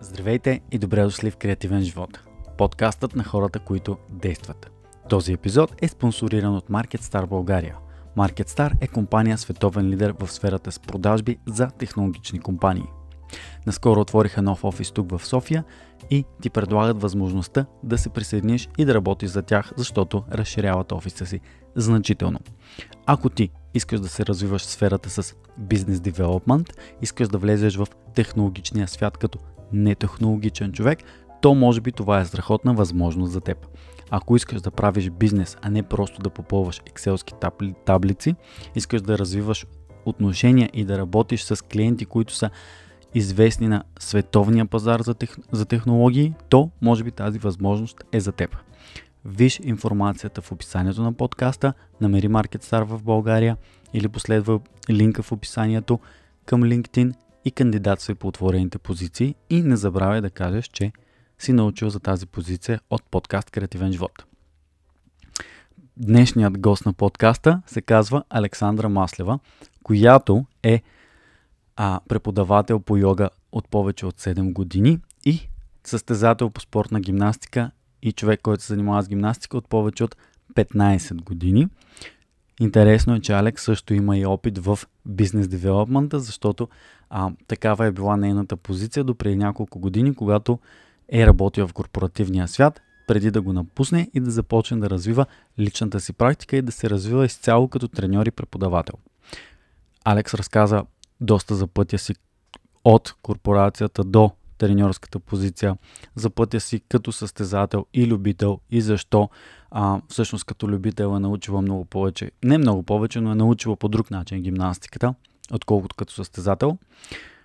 Здравейте и добре дошли в Креативен живот, подкастът на хората, които действат. Този епизод е спонсориран от MarketStar България. MarketStar е компания световен лидер в сферата с продажби за технологични компании. Наскоро отвориха нов офис тук в София и ти предлагат възможността да се присъединиш и да работиш за тях, защото разширяват офиса си значително. Ако ти искаш да се развиваш в сферата с бизнес девелопмент, искаш да влезеш в технологичния свят като нетехнологичен човек, то може би това е страхотна възможност за теб. Ако искаш да правиш бизнес, а не просто да попълваш екселски таблици, искаш да развиваш отношения и да работиш с клиенти, които са известни на световния пазар за, тех, за технологии, то може би тази възможност е за теб. Виж информацията в описанието на подкаста, намери MarketStar в България или последва линка в описанието към LinkedIn и кандидатствай по отворените позиции и не забравяй да кажеш, че си научил за тази позиция от подкаст Креативен живот. Днешният гост на подкаста се казва Александра Маслева, която е а, преподавател по йога от повече от 7 години и състезател по спортна гимнастика и човек, който се занимава с гимнастика от повече от 15 години. Интересно е, че Алекс също има и опит в бизнес девелопмента, защото а, такава е била нейната позиция до преди няколко години, когато е работила в корпоративния свят, преди да го напусне и да започне да развива личната си практика и да се развива изцяло като треньор и преподавател. Алекс разказа доста за пътя си от корпорацията до треньорската позиция, за пътя си като състезател и любител и защо а, всъщност като любител е научила много повече, не много повече, но е научила по друг начин гимнастиката – отколкото като състезател.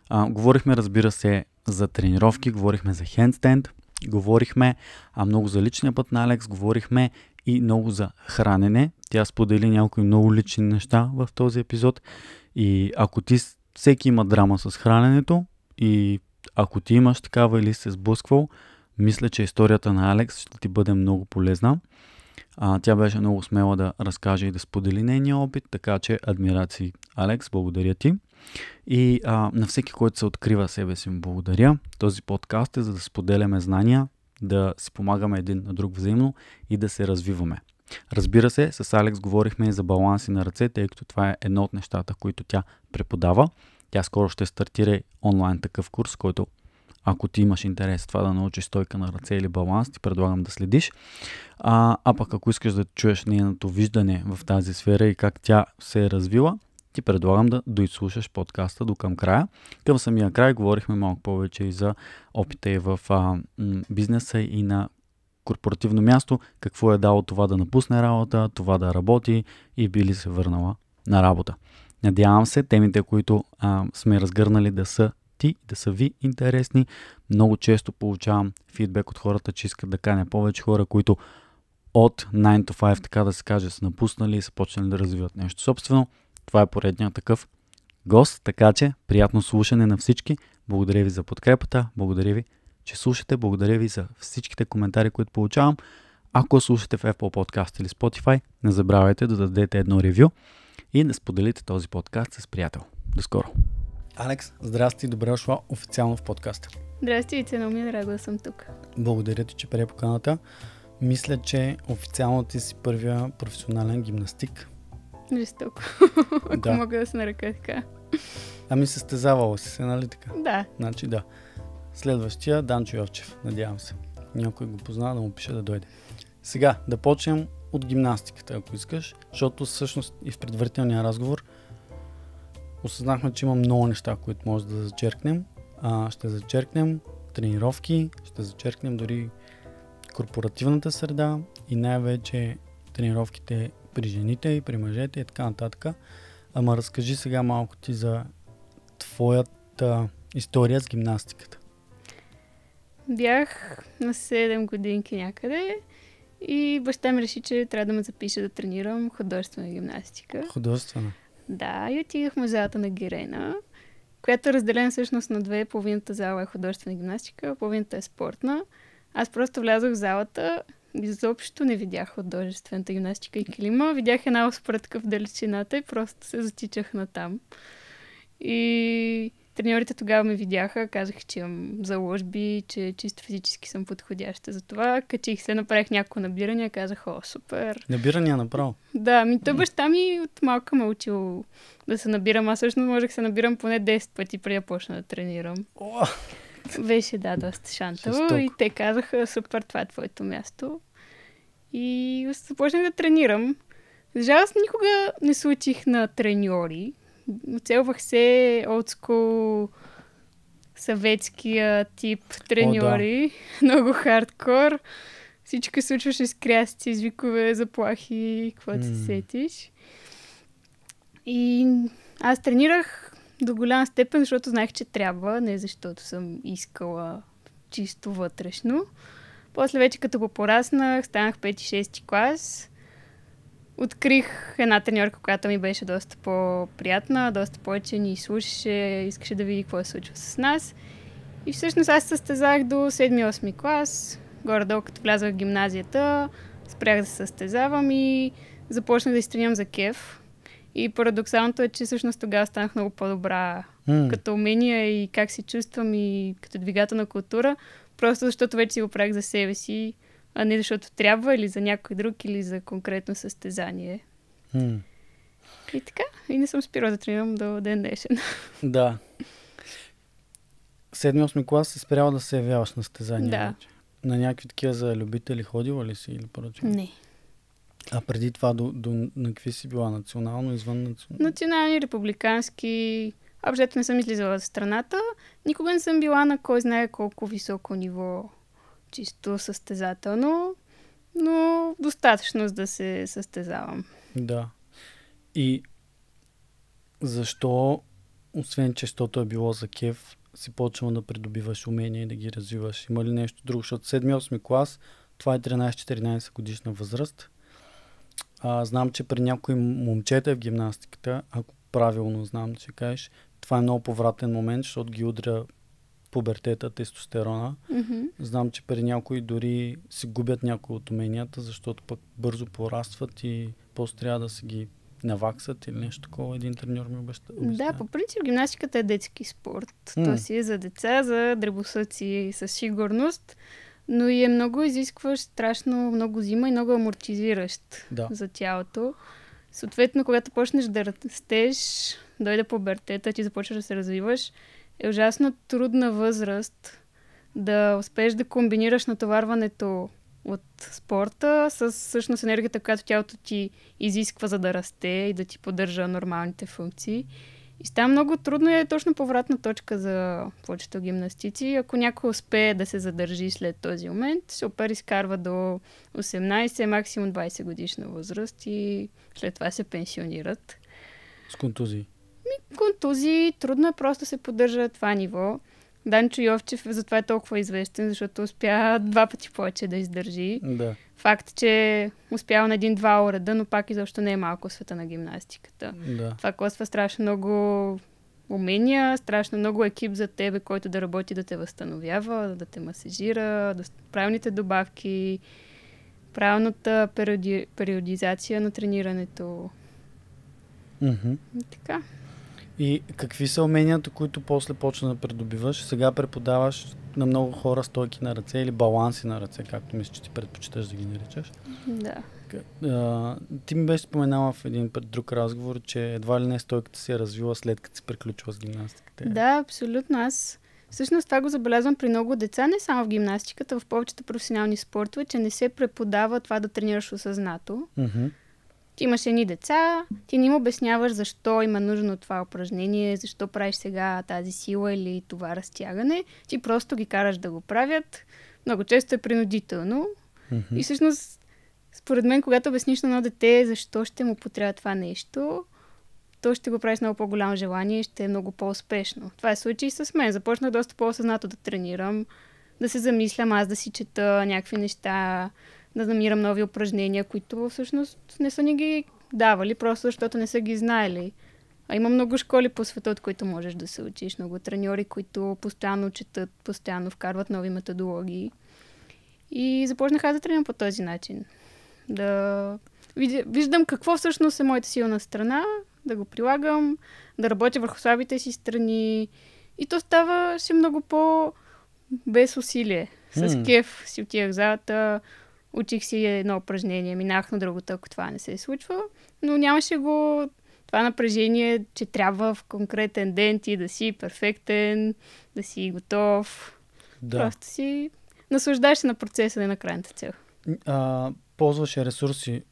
А, говорихме, разбира се, за тренировки, говорихме за хендстенд, говорихме а, много за личния път на Алекс, говорихме и много за хранене. Тя сподели някои много лични неща в този епизод. И ако ти всеки има драма с храненето и ако ти имаш такава или се сблъсквал, мисля, че историята на Алекс ще ти бъде много полезна. А, тя беше много смела да разкаже и да сподели нейния опит, така че адмирации, Алекс, благодаря ти. И а, на всеки, който се открива себе си, благодаря. Този подкаст е за да споделяме знания, да си помагаме един на друг взаимно и да се развиваме. Разбира се, с Алекс говорихме и за баланси на ръце, тъй като това е едно от нещата, които тя преподава. Тя скоро ще стартира онлайн такъв курс, който ако ти имаш интерес това да научиш стойка на ръце или баланс, ти предлагам да следиш. А, а пък ако искаш да чуеш нейното виждане в тази сфера и как тя се е развила, ти предлагам да доизслушаш подкаста до към края. Към самия край говорихме малко повече и за опита и в а, бизнеса и на корпоративно място, какво е дало това да напусне работа, това да работи и били се върнала на работа. Надявам се темите, които а, сме разгърнали да са и да са ви интересни. Много често получавам фидбек от хората, че искат да каня повече хора, които от 9 to 5, така да се каже, са напуснали и са почнали да развиват нещо собствено. Това е поредният такъв гост, така че приятно слушане на всички. Благодаря ви за подкрепата, благодаря ви, че слушате, благодаря ви за всичките коментари, които получавам. Ако слушате в Apple Podcast или Spotify, не забравяйте да дадете едно ревю и да споделите този подкаст с приятел. До скоро! Алекс, здрасти, и добре дошла официално в подкаста. Здрасти, Ицено, ми драго да съм тук. Благодаря ти, че прие поканата. Мисля, че официално ти си първия професионален гимнастик. Жестоко, ако да. мога да се нарека така. Ами състезавала си се, нали така? Да. Значи да. Следващия Данчо Йовчев, надявам се. Някой го познава да му пише да дойде. Сега, да почнем от гимнастиката, ако искаш, защото всъщност и в предварителния разговор – осъзнахме, че има много неща, които може да зачеркнем. А, ще зачеркнем тренировки, ще зачеркнем дори корпоративната среда и най-вече тренировките при жените и при мъжете и така нататък. Ама разкажи сега малко ти за твоята история с гимнастиката. Бях на 7 годинки някъде и баща ми реши, че трябва да ме запише да тренирам художествена гимнастика. Художествена? Да, и отидох в музеята на Гирена, която е разделена всъщност на две. Половината зала е художествена гимнастика, половината е спортна. Аз просто влязох в залата, изобщо не видях художествената гимнастика и килима. Видях една спрътка в далечината и просто се затичах на там. И Треньорите тогава ме видяха, казаха, че имам заложби, че чисто физически съм подходяща за това. Качих се, направих някакво набиране, казах, о, супер. Набирания направо? Да, ми то баща ми от малка ме е учил да се набирам. Аз всъщност можех да се набирам поне 10 пъти, преди да почна да тренирам. О! Беше, да, доста шантаво. И те казаха, супер, това е твоето място. И започнах да тренирам. За жалост никога не случих на треньори, Оцелвах се от съветския тип треньори. О, да. Много хардкор. Всичко случваше с крясти, извикове, заплахи, какво mm. се сетиш. И аз тренирах до голяма степен, защото знаех, че трябва, не защото съм искала чисто вътрешно. После вече като го пораснах, станах 5-6 клас открих една треньорка, която ми беше доста по-приятна, доста повече ни слушаше, искаше да види какво се случва с нас. И всъщност аз състезах до 7-8 клас, горе-долу като влязах в гимназията, спрях да състезавам и започнах да изтреням за кеф. И парадоксалното е, че всъщност тогава станах много по-добра mm. като умения и как се чувствам и като двигателна култура, просто защото вече си го правих за себе си а не защото трябва или за някой друг, или за конкретно състезание. Хм. И така, и не съм спирала да тренирам до ден днешен. Да. 7-8 клас си спряла да се явяваш на състезания. Да. Вече. На някакви такива за любители ходила ли си или прочее? Не. А преди това до, до, на какви си била? Национално, извън национално? Национални, републикански. Обжето не съм излизала за страната. Никога не съм била на кой знае колко високо ниво чисто състезателно, но достатъчно за да се състезавам. Да. И защо, освен че щото е било за кеф, си почва да придобиваш умения и да ги развиваш? Има ли нещо друго? Защото 7-8 клас, това е 13-14 годишна възраст. А, знам, че при някои момчета в гимнастиката, ако правилно знам, че кажеш, това е много повратен момент, защото ги удря пубертета, тестостерона. Mm-hmm. Знам, че при някои дори си губят някои от уменията, защото пък бързо порастват и после трябва да си ги наваксат или нещо такова. Един треньор ми обеща. обеща. Да, по принцип гимнастиката е детски спорт. Mm. То си е за деца, за дребосъци със сигурност, но и е много изискващ, страшно много зима и много амортизиращ да. за тялото. Съответно, когато почнеш да растеш, дойде пубертета, ти започваш да се развиваш – е ужасно трудна възраст да успееш да комбинираш натоварването от спорта с всъщност енергията, която тялото ти изисква за да расте и да ти поддържа нормалните функции. И става много трудно и е точно повратна точка за повечето гимнастици. Ако някой успее да се задържи след този момент, супер изкарва до 18, максимум 20 годишна възраст и след това се пенсионират. С контузии контузии, трудно е просто се поддържа това ниво. Данчо Йовчев затова е толкова известен, защото успя два пъти повече да издържи. Да. Факт, че успява на един-два ореда, но пак изобщо не е малко света на гимнастиката. Да. Това коства страшно много умения, страшно много екип за тебе, който да работи, да те възстановява, да те масажира, да правилните добавки, правилната периоди... периодизация на тренирането. Mm-hmm. Така. И какви са уменията, които после почна да придобиваш? Сега преподаваш на много хора стойки на ръце или баланси на ръце, както мисля, че ти предпочиташ да ги наричаш. Да. ти ми беше споменала в един друг разговор, че едва ли не стойката се е развила след като си приключила с гимнастиката. Да, абсолютно. Аз всъщност това го забелязвам при много деца, не само в гимнастиката, в повечето професионални спортове, че не се преподава това да тренираш осъзнато. Mm-hmm ти имаш едни деца, ти не им обясняваш защо има нужно това упражнение, защо правиш сега тази сила или това разтягане. Ти просто ги караш да го правят. Много често е принудително. Mm-hmm. И всъщност, според мен, когато обясниш на едно дете защо ще му потреба това нещо, то ще го прави с много по-голямо желание и ще е много по-успешно. Това е случай с мен. Започнах доста по-осъзнато да тренирам, да се замислям, аз да си чета някакви неща, да намирам нови упражнения, които всъщност не са ни ги давали, просто защото не са ги знаели. А има много школи по света, от които можеш да се учиш, много треньори, които постоянно четат, постоянно вкарват нови методологии. И започнах аз да тренирам по този начин. Да виждам какво всъщност е моята силна страна, да го прилагам, да работя върху слабите си страни. И то става си много по без усилие. С кеф си отивах в залата, Учих си едно упражнение, минах на другото, ако това не се е случва, но нямаше го това напрежение, че трябва в конкретен ден ти да си перфектен, да си готов. Да. Просто си наслаждаеш се на процеса, не на крайната цел. А, ползваше ресурси,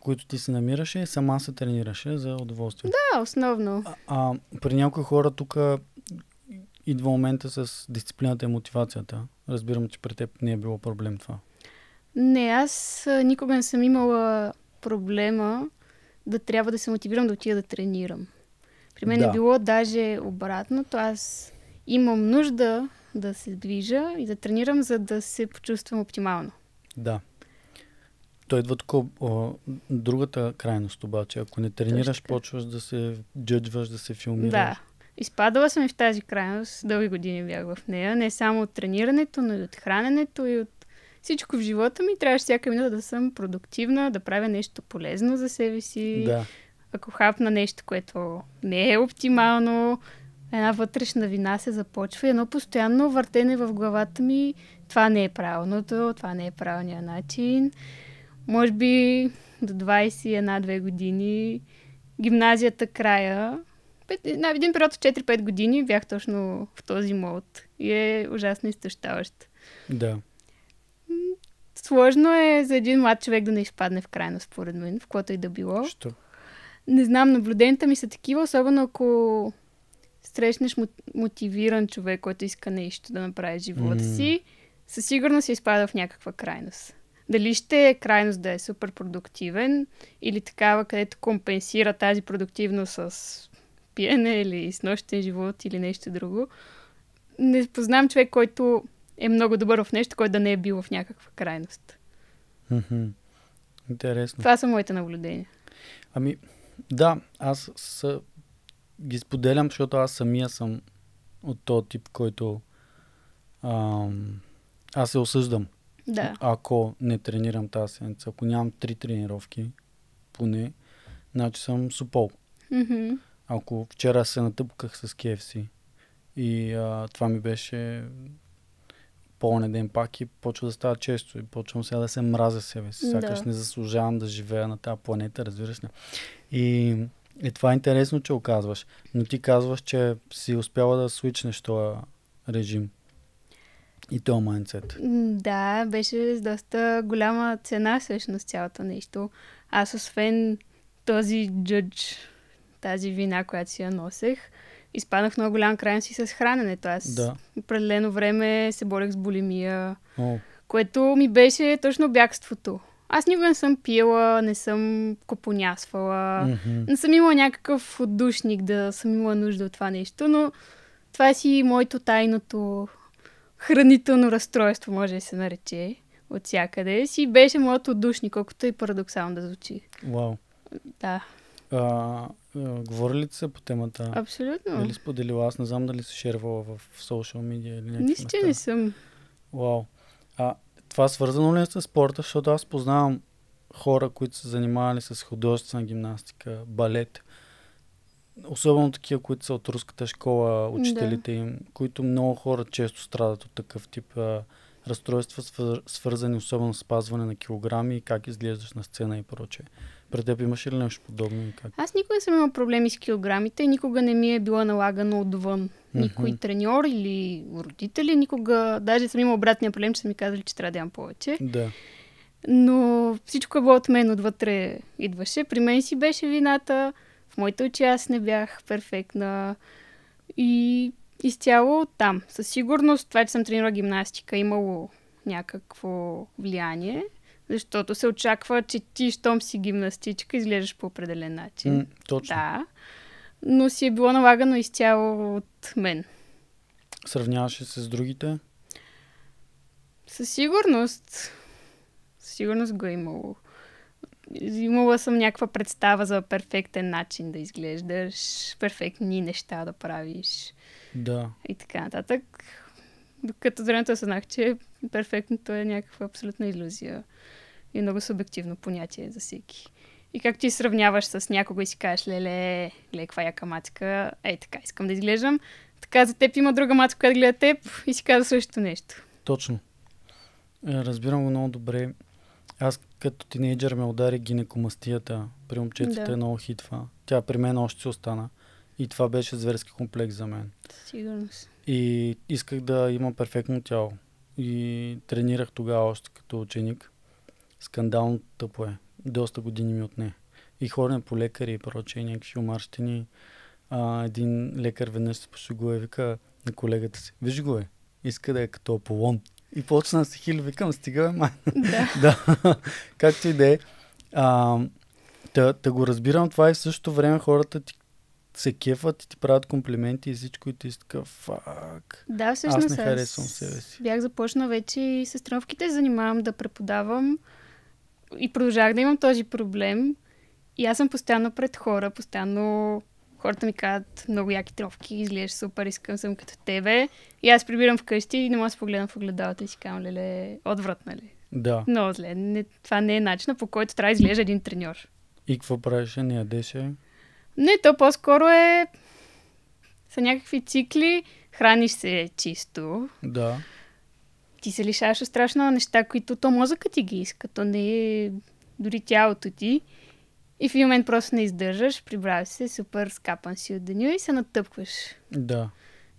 които ти се намираше и сама се тренираше за удоволствие. Да, основно. А, а при някои хора тук идва момента с дисциплината и мотивацията. Разбирам, че при теб не е било проблем това. Не, аз никога не съм имала проблема да трябва да се мотивирам да отида да тренирам. При мен е да. е било даже обратното. Аз имам нужда да се движа и да тренирам, за да се почувствам оптимално. Да. То идва тук другата крайност обаче. Ако не тренираш, Точно. почваш да се джъджваш, да се филмираш. Да. Изпадала съм и в тази крайност. Дълги години бях в нея. Не само от тренирането, но и от храненето и от всичко в живота ми трябваше всяка минута да съм продуктивна, да правя нещо полезно за себе си. Да. Ако хапна нещо, което не е оптимално, една вътрешна вина се започва и едно постоянно въртене в главата ми. Това не е правилното, това не е правилният начин. Може би до 21-2 години, гимназията края, на един период от 4-5 години бях точно в този мод и е ужасно изтощаващ. Да. Сложно е за един млад човек да не изпадне в крайно, според мен, в което и да било. Що? Не знам, наблюденията ми са такива, особено ако срещнеш мотивиран човек, който иска нещо да направи живота mm. си, със сигурност се изпада в някаква крайност. Дали ще е крайност да е супер продуктивен или такава, където компенсира тази продуктивност с пиене или с нощен живот или нещо друго. Не познавам човек, който е много добър в нещо, който да не е бил в някаква крайност. Интересно. Това са моите наблюдения. Ами, да, аз са, ги споделям, защото аз самия съм от този тип, който ам, аз се осъждам. Да. Ако не тренирам тази седмица, ако нямам три тренировки, поне, значи съм супол. Mm-hmm. Ако вчера се натъпках с KFC и а, това ми беше по ден пак и почва да става често. И почвам сега да се мразя себе си. Сякаш да. не заслужавам да живея на тази планета, разбираш ли. И, и това е интересно, че оказваш. Но ти казваш, че си успяла да свичнеш този режим. И то майнцет. Да, беше с доста голяма цена всъщност цялото нещо. Аз освен този джудж, тази вина, която си я носех, изпаднах много голям край си с храненето. Аз да. определено време се борех с болемия. О. което ми беше точно бягството. Аз никога не съм пила, не съм копонясвала, mm-hmm. не съм имала някакъв отдушник да съм имала нужда от това нещо, но това е си моето тайното хранително разстройство, може да се нарече, от всякъде. Си беше моето отдушник, колкото и парадоксално да звучи. Вау. Wow. Да. А, а, говорили ли са по темата? Абсолютно. Дали е споделила? Аз не знам дали се шервала в социал медиа или нещо. Нищо не съм. Вау. А това свързано ли е с спорта? Защото аз познавам хора, които са занимавали с художествена гимнастика, балет. Особено такива, които са от руската школа, учителите да. им, които много хора често страдат от такъв тип а, разстройства, свързани особено с пазване на килограми, и как изглеждаш на сцена и прочее. Пред теб имаш ли нещо подобно? Как? Аз никога не съм имал проблеми с килограмите и никога не ми е било налагано отвън. Никой mm-hmm. треньор или родители, никога, даже съм имал обратния проблем, че са ми казали, че трябва да имам повече. Да. Но всичко е било от мен, отвътре идваше. При мен си беше вината, в моите очи аз не бях перфектна. И изцяло там. Със сигурност това, че съм тренирала гимнастика, имало някакво влияние. Защото се очаква, че ти, щом си гимнастичка, изглеждаш по определен начин. Mm, точно. Да. Но си е било налагано изцяло от мен. Сравняваше се с другите? Със сигурност. Със сигурност го е имало. Имала съм някаква представа за перфектен начин да изглеждаш, перфектни неща да правиш. Да. И така нататък. Докато времето съзнах, че перфектното е някаква абсолютна иллюзия. И много субективно понятие за всеки. И как ти сравняваш с някого и си кажеш, леле, гледай каква яка матка, ей така, искам да изглеждам. Така за теб има друга матка, която гледа теб и си казва същото нещо. Точно. Е, разбирам го много добре. Аз като тинейджър ме удари гинекомастията. При момчетата да. е много хитва. Тя при мен още се остана. И това беше зверски комплекс за мен. Сигурно си. И исках да имам перфектно тяло. И тренирах тогава още като ученик скандално тъпо е. Доста години ми отне. И хора по лекари и прочее, някакви умарщини. А, един лекар веднъж се пошегува и вика на колегата си, виж го е, иска да е като Аполон. И почна да се хили, викам, стига, ма. Да. да. Както и да е. Та, го разбирам това и в същото време хората ти се кефат и ти правят комплименти и всичко и ти си така, фак. Да, всъщност аз не харесвам себе си. Бях започна вече и с тренировките занимавам да преподавам и продължах да имам този проблем. И аз съм постоянно пред хора, постоянно хората ми казват много яки тровки, изглеждаш супер, искам съм като тебе. И аз прибирам вкъщи и не мога да се погледам в огледалата и си казвам, леле, отврат, нали. Да. Много зле. Не, това не е начинът по който трябва да изглежда един треньор. И какво правиш? Не ядеш Не, то по-скоро е са някакви цикли. Храниш се чисто. Да ти се лишаваш от страшно неща, които то мозъка ти ги иска, то не е дори тялото ти. И в един момент просто не издържаш, прибрави се, супер скапан си от деня и се натъпкваш. Да.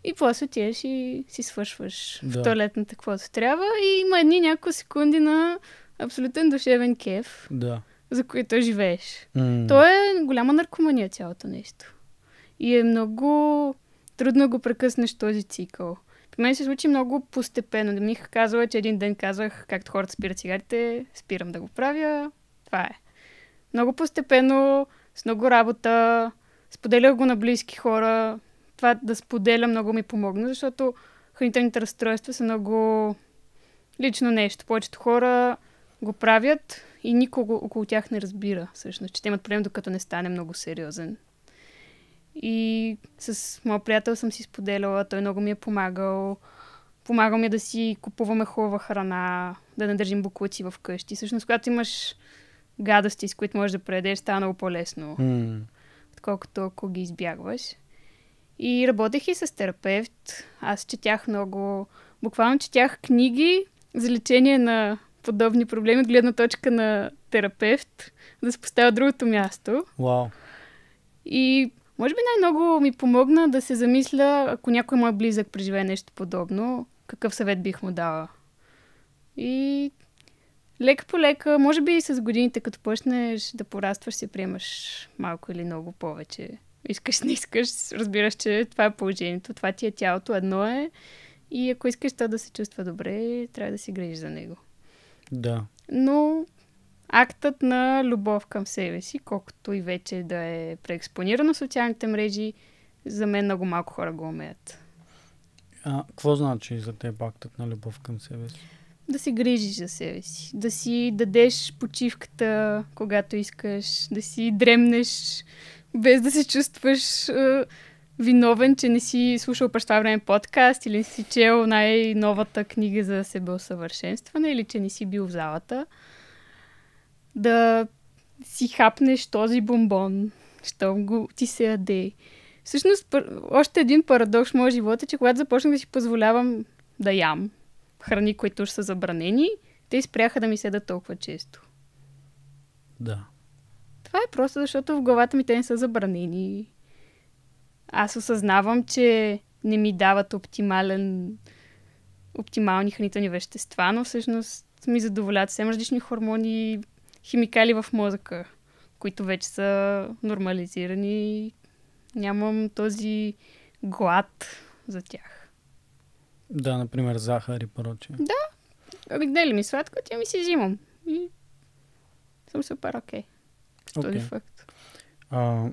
И после отиваш и си свършваш да. в туалетната каквото трябва. И има едни няколко секунди на абсолютен душевен кеф, да. за които живееш. Mm. То е голяма наркомания цялото нещо. И е много трудно го прекъснеш този цикъл. При мен се случи много постепенно. Да ми казала, че един ден казах, както хората спират цигарите, спирам да го правя. Това е. Много постепенно, с много работа, споделях го на близки хора. Това да споделя много ми помогна, защото хранителните разстройства са много лично нещо. Повечето хора го правят и никого около тях не разбира, всъщност, че те имат проблем, докато не стане много сериозен. И с моят приятел съм си споделяла, той много ми е помагал. Помагал ми да си купуваме хубава храна, да не държим буклуци в къщи. Всъщност, когато имаш гадости, с които можеш да предеш, става много по-лесно, mm. отколкото ако ги избягваш. И работех и с терапевт. Аз четях много, буквално четях книги за лечение на подобни проблеми от гледна точка на терапевт, да се поставя другото място. Wow. И може би най-много ми помогна да се замисля, ако някой мой е близък преживее нещо подобно, какъв съвет бих му дала. И лека по лека, може би и с годините, като почнеш да порастваш, се приемаш малко или много повече. Искаш, не искаш, разбираш, че това е положението, това ти е тялото, едно е. И ако искаш то да се чувства добре, трябва да си грижиш за него. Да. Но Актът на любов към себе си, колкото и вече да е преекспонирано в социалните мрежи, за мен много малко хора го умеят. А, какво значи за теб актът на любов към себе си? Да си грижиш за себе си, да си дадеш почивката, когато искаш, да си дремнеш, без да се чувстваш е, виновен, че не си слушал през това време подкаст или не си чел най-новата книга за себе усъвършенстване, или че не си бил в залата да си хапнеш този бомбон, щом го ти се яде. Всъщност, пър... още един парадокс в моя живот е, че когато започнах да си позволявам да ям храни, които ще са забранени, те спряха да ми седат толкова често. Да. Това е просто защото в главата ми те не са забранени. Аз осъзнавам, че не ми дават оптимален, оптимални хранителни вещества, но всъщност ми задоволяват съвсем различни хормони, химикали в мозъка, които вече са нормализирани. Нямам този глад за тях. Да, например, захар и прочее. Да. Мигне ли ми сладко, тя ми си взимам. И съм супер окей. Okay. този okay. факт. А,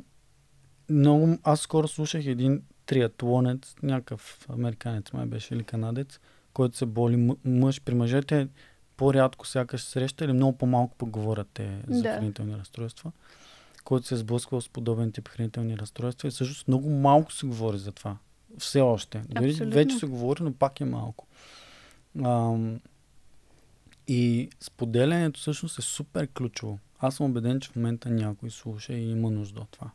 много... Аз скоро слушах един триатлонец, някакъв американец май беше или канадец, който се боли мъж. При мъжете по-рядко сякаш среща или много по-малко пък говорят те за да. хранителни разстройства, който се е сблъсквал с подобен тип хранителни разстройства и всъщност много малко се говори за това. Все още. Дори вече се говори, но пак е малко. А, и споделянето всъщност е супер ключово. Аз съм убеден, че в момента някой слуша и има нужда от това.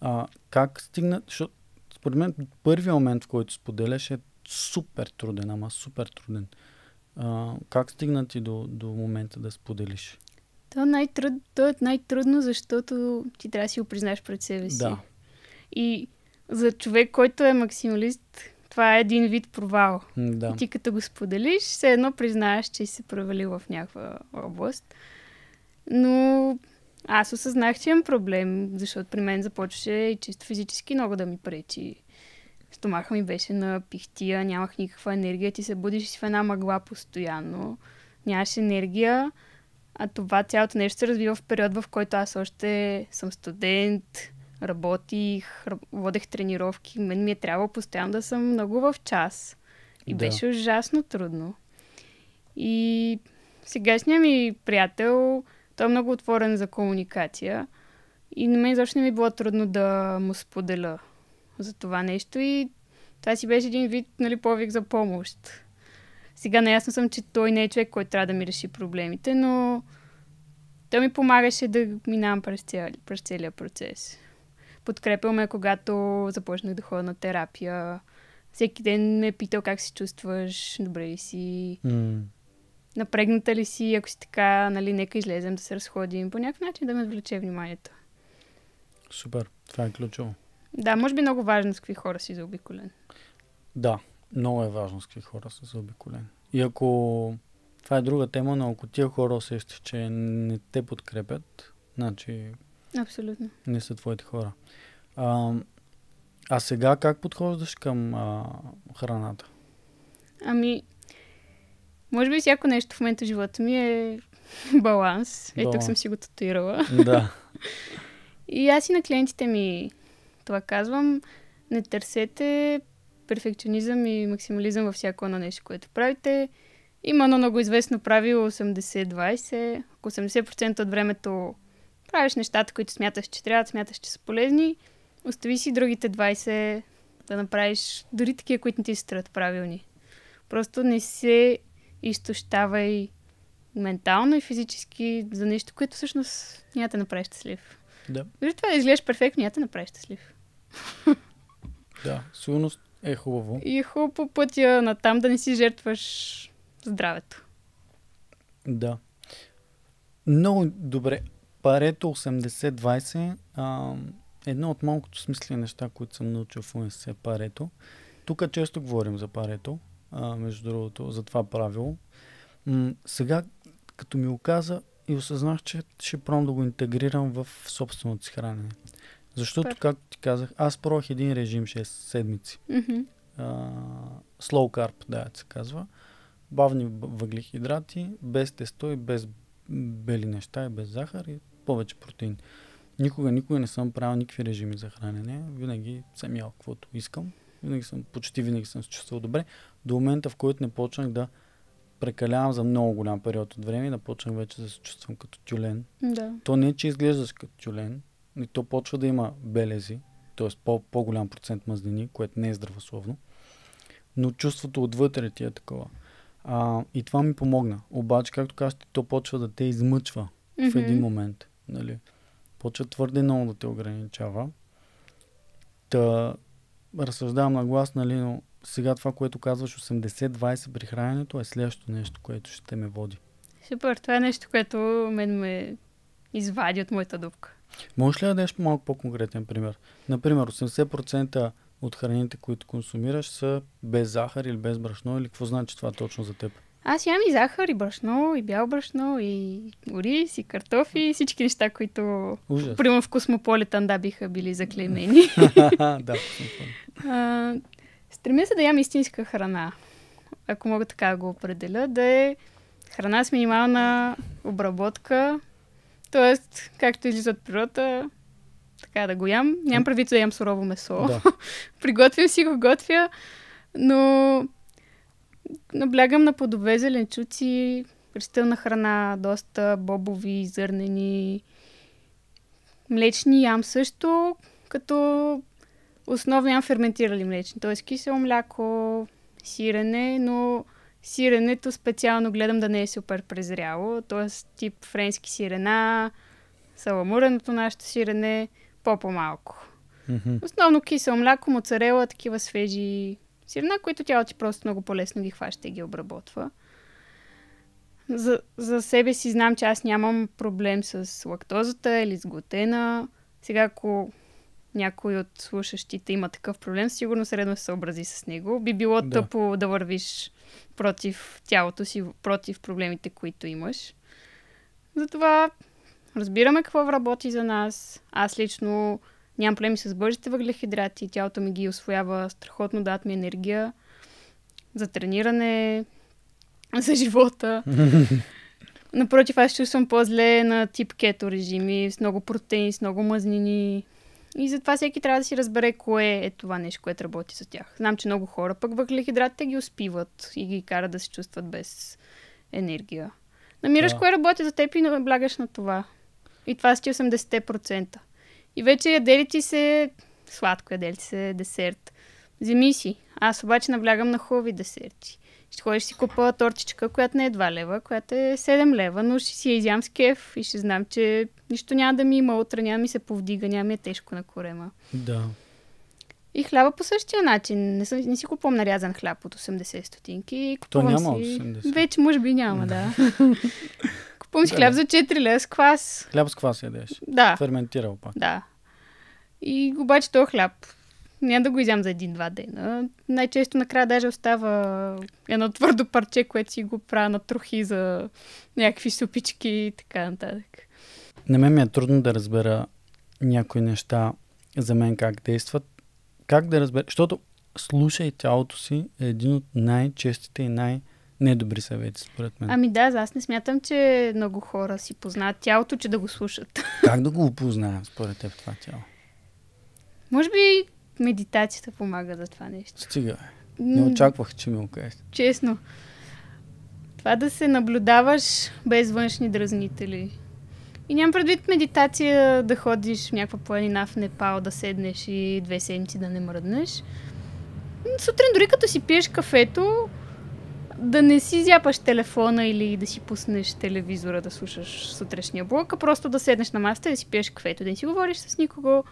А, как стигна... Защото, според мен, първият момент, в който споделяш е супер труден, ама супер труден. А, как стигна ти до, до момента да споделиш? То, е най-труд, то е най-трудно, защото ти трябва да си го признаеш пред себе си. Да. И за човек, който е максималист, това е един вид провал. Да. И ти като го споделиш, все едно признаеш, че си се провалил в някаква област. Но аз осъзнах, че имам проблем, защото при мен започваше и чисто физически много да ми пречи стомаха ми беше на пихтия, нямах никаква енергия, ти се будиш в една мъгла постоянно, нямаш енергия, а това цялото нещо се развива в период, в който аз още съм студент, работих, водех тренировки, мен ми е трябвало постоянно да съм много в час. И да. беше ужасно трудно. И сегашният ми приятел, той е много отворен за комуникация и на мен изобщо не ми е било трудно да му споделя за това нещо и това си беше един вид нали, повик за помощ. Сега наясно съм, че той не е човек, който трябва да ми реши проблемите, но той ми помагаше да минавам през, цял, през целият процес. Подкрепил ме, когато започнах да ходя на терапия. Всеки ден ме е питал как се чувстваш, добре ли си, mm. напрегната ли си, ако си така, нали, нека излезем да се разходим. По някакъв начин да ме отвлече вниманието. Супер, това е ключово. Да, може би много важно с какви хора си заобиколен. Да, много е важно с какви хора си заобиколен. И ако това е друга тема, но ако тия хора усещат, че не те подкрепят, значи Абсолютно. не са твоите хора. А, а сега как подхождаш към а, храната? Ами, може би всяко нещо в момента в живота ми е баланс. Е, тук съм си го татуирала. Да. и аз и на клиентите ми това казвам, не търсете перфекционизъм и максимализъм във всяко едно нещо, което правите. Има едно много известно правило 80-20. Ако 80% от времето правиш нещата, които смяташ, че трябва, смяташ, че са полезни, остави си другите 20 да направиш дори такива, които не ти се правилни. Просто не се изтощавай ментално и физически за нещо, което всъщност няма да направи щастлив. Да. Дори това да изглеждаш перфектно, няма да направи щастлив. Да, сигурност е хубаво. И е хубаво по пътя на там да не си жертваш здравето. Да. Много добре. Парето 80-20 а, едно от малкото смисли неща, които съм научил в УНС е парето. Тук често говорим за парето, а, между другото, за това правило. М- сега, като ми оказа и осъзнах, че ще пробвам да го интегрирам в собственото си хранене. Защото, Пър. както ти казах, аз пробвах един режим 6 седмици. Mm-hmm. А, slow carb, да, се казва. Бавни въглехидрати, без тесто и без бели неща и без захар и повече протеин. Никога, никога не съм правил никакви режими за хранене. Винаги съм ял каквото искам. Винаги съм, почти винаги съм се чувствал добре. До момента, в който не почнах да прекалявам за много голям период от време и да почнах вече да се чувствам като тюлен. Да. То не е, че изглеждаш като тюлен, и то почва да има белези, т.е. по-голям процент мазнини, което не е здравословно. Но чувството отвътре ти е такова. А, и това ми помогна. Обаче, както казахте, то почва да те измъчва mm-hmm. в един момент. Нали? Почва твърде много да те ограничава. Та, разсъждавам на глас, нали, но сега това, което казваш 80-20 при храненето е следващото нещо, което ще те ме води. Супер, това е нещо, което мен ме извади от моята дупка. Можеш ли да дадеш малко по-конкретен пример? Например, 80% от храните, които консумираш, са без захар или без брашно, или какво значи това точно за теб? Аз имам и захар, и брашно, и бял брашно, и ориз, и картофи, и всички неща, които примерно в Космополитан да биха били заклеймени. да, стремя се да ям истинска храна, ако мога така да го определя, да е храна с минимална обработка, Тоест, както излизат природата, така да го ям. Нямам предвид да ям сурово месо. Да. Приготвям си го, готвя, но наблягам на плодове, зеленчуци, растителна храна, доста бобови, зърнени, млечни ям също, като основно ям ферментирали млечни, т.е. кисело мляко, сирене, но сиренето специално гледам да не е супер презряло, т.е. тип френски сирена, саламуреното нашето сирене, по-по-малко. Mm-hmm. Основно кисело мляко, моцарела, такива свежи сирена, които тялото ти просто много по-лесно ги хваща и ги обработва. За, за себе си знам, че аз нямам проблем с лактозата или с глутена. Сега, ако някой от слушащите има такъв проблем, сигурно средно се съобрази с него. Би било да. тъпо да вървиш против тялото си, против проблемите, които имаш. Затова разбираме какво работи за нас. Аз лично нямам проблеми с бържите въглехидрати, тялото ми ги освоява страхотно, дадат ми енергия за трениране, за живота. Напротив, аз чувствам по-зле на тип кето режими, с много протеини, с много мазнини. И затова всеки трябва да си разбере кое е това нещо, което работи с тях. Знам, че много хора пък въглехидратите ги успиват и ги карат да се чувстват без енергия. Намираш да. кое работи за теб и наблагаш на това. И това си 80%. И вече ядели ти се сладко, ядели ти се десерт. Вземи си. Аз обаче наблягам на хубави десерти. Ще ходиш си купа тортичка, която не е 2 лева, която е 7 лева, но ще си я изям с кеф и ще знам, че нищо няма да ми има утре, няма ми се повдига, няма ми е тежко на корема. Да. И хляба по същия начин. Не, съ, не си купувам нарязан хляб от 80 стотинки. То няма 80. Вече може би няма, да. купувам си да. хляб за 4 лева с квас. Хляб с квас ядеш? Да. Ферментирал пак. Да. И обаче този е хляб няма да го изям за един-два дена. Най-често накрая даже остава едно твърдо парче, което си го правя на трохи за някакви супички и така нататък. На мен ми е трудно да разбера някои неща за мен как действат. Как да разбера? Защото слушай тялото си е един от най-честите и най- недобри съвети, според мен. Ами да, аз не смятам, че много хора си познават тялото, че да го слушат. Как да го опознаем, според теб, това тяло? Може би медитацията помага за това нещо. Стига. Не очаквах, че ми го кажеш. Честно. Това да се наблюдаваш без външни дразнители. И нямам предвид медитация да ходиш в някаква планина в Непал, да седнеш и две седмици да не мръднеш. Сутрин дори като си пиеш кафето, да не си зяпаш телефона или да си пуснеш телевизора да слушаш сутрешния блок, а просто да седнеш на масата и да си пиеш кафето, да не си говориш с никого,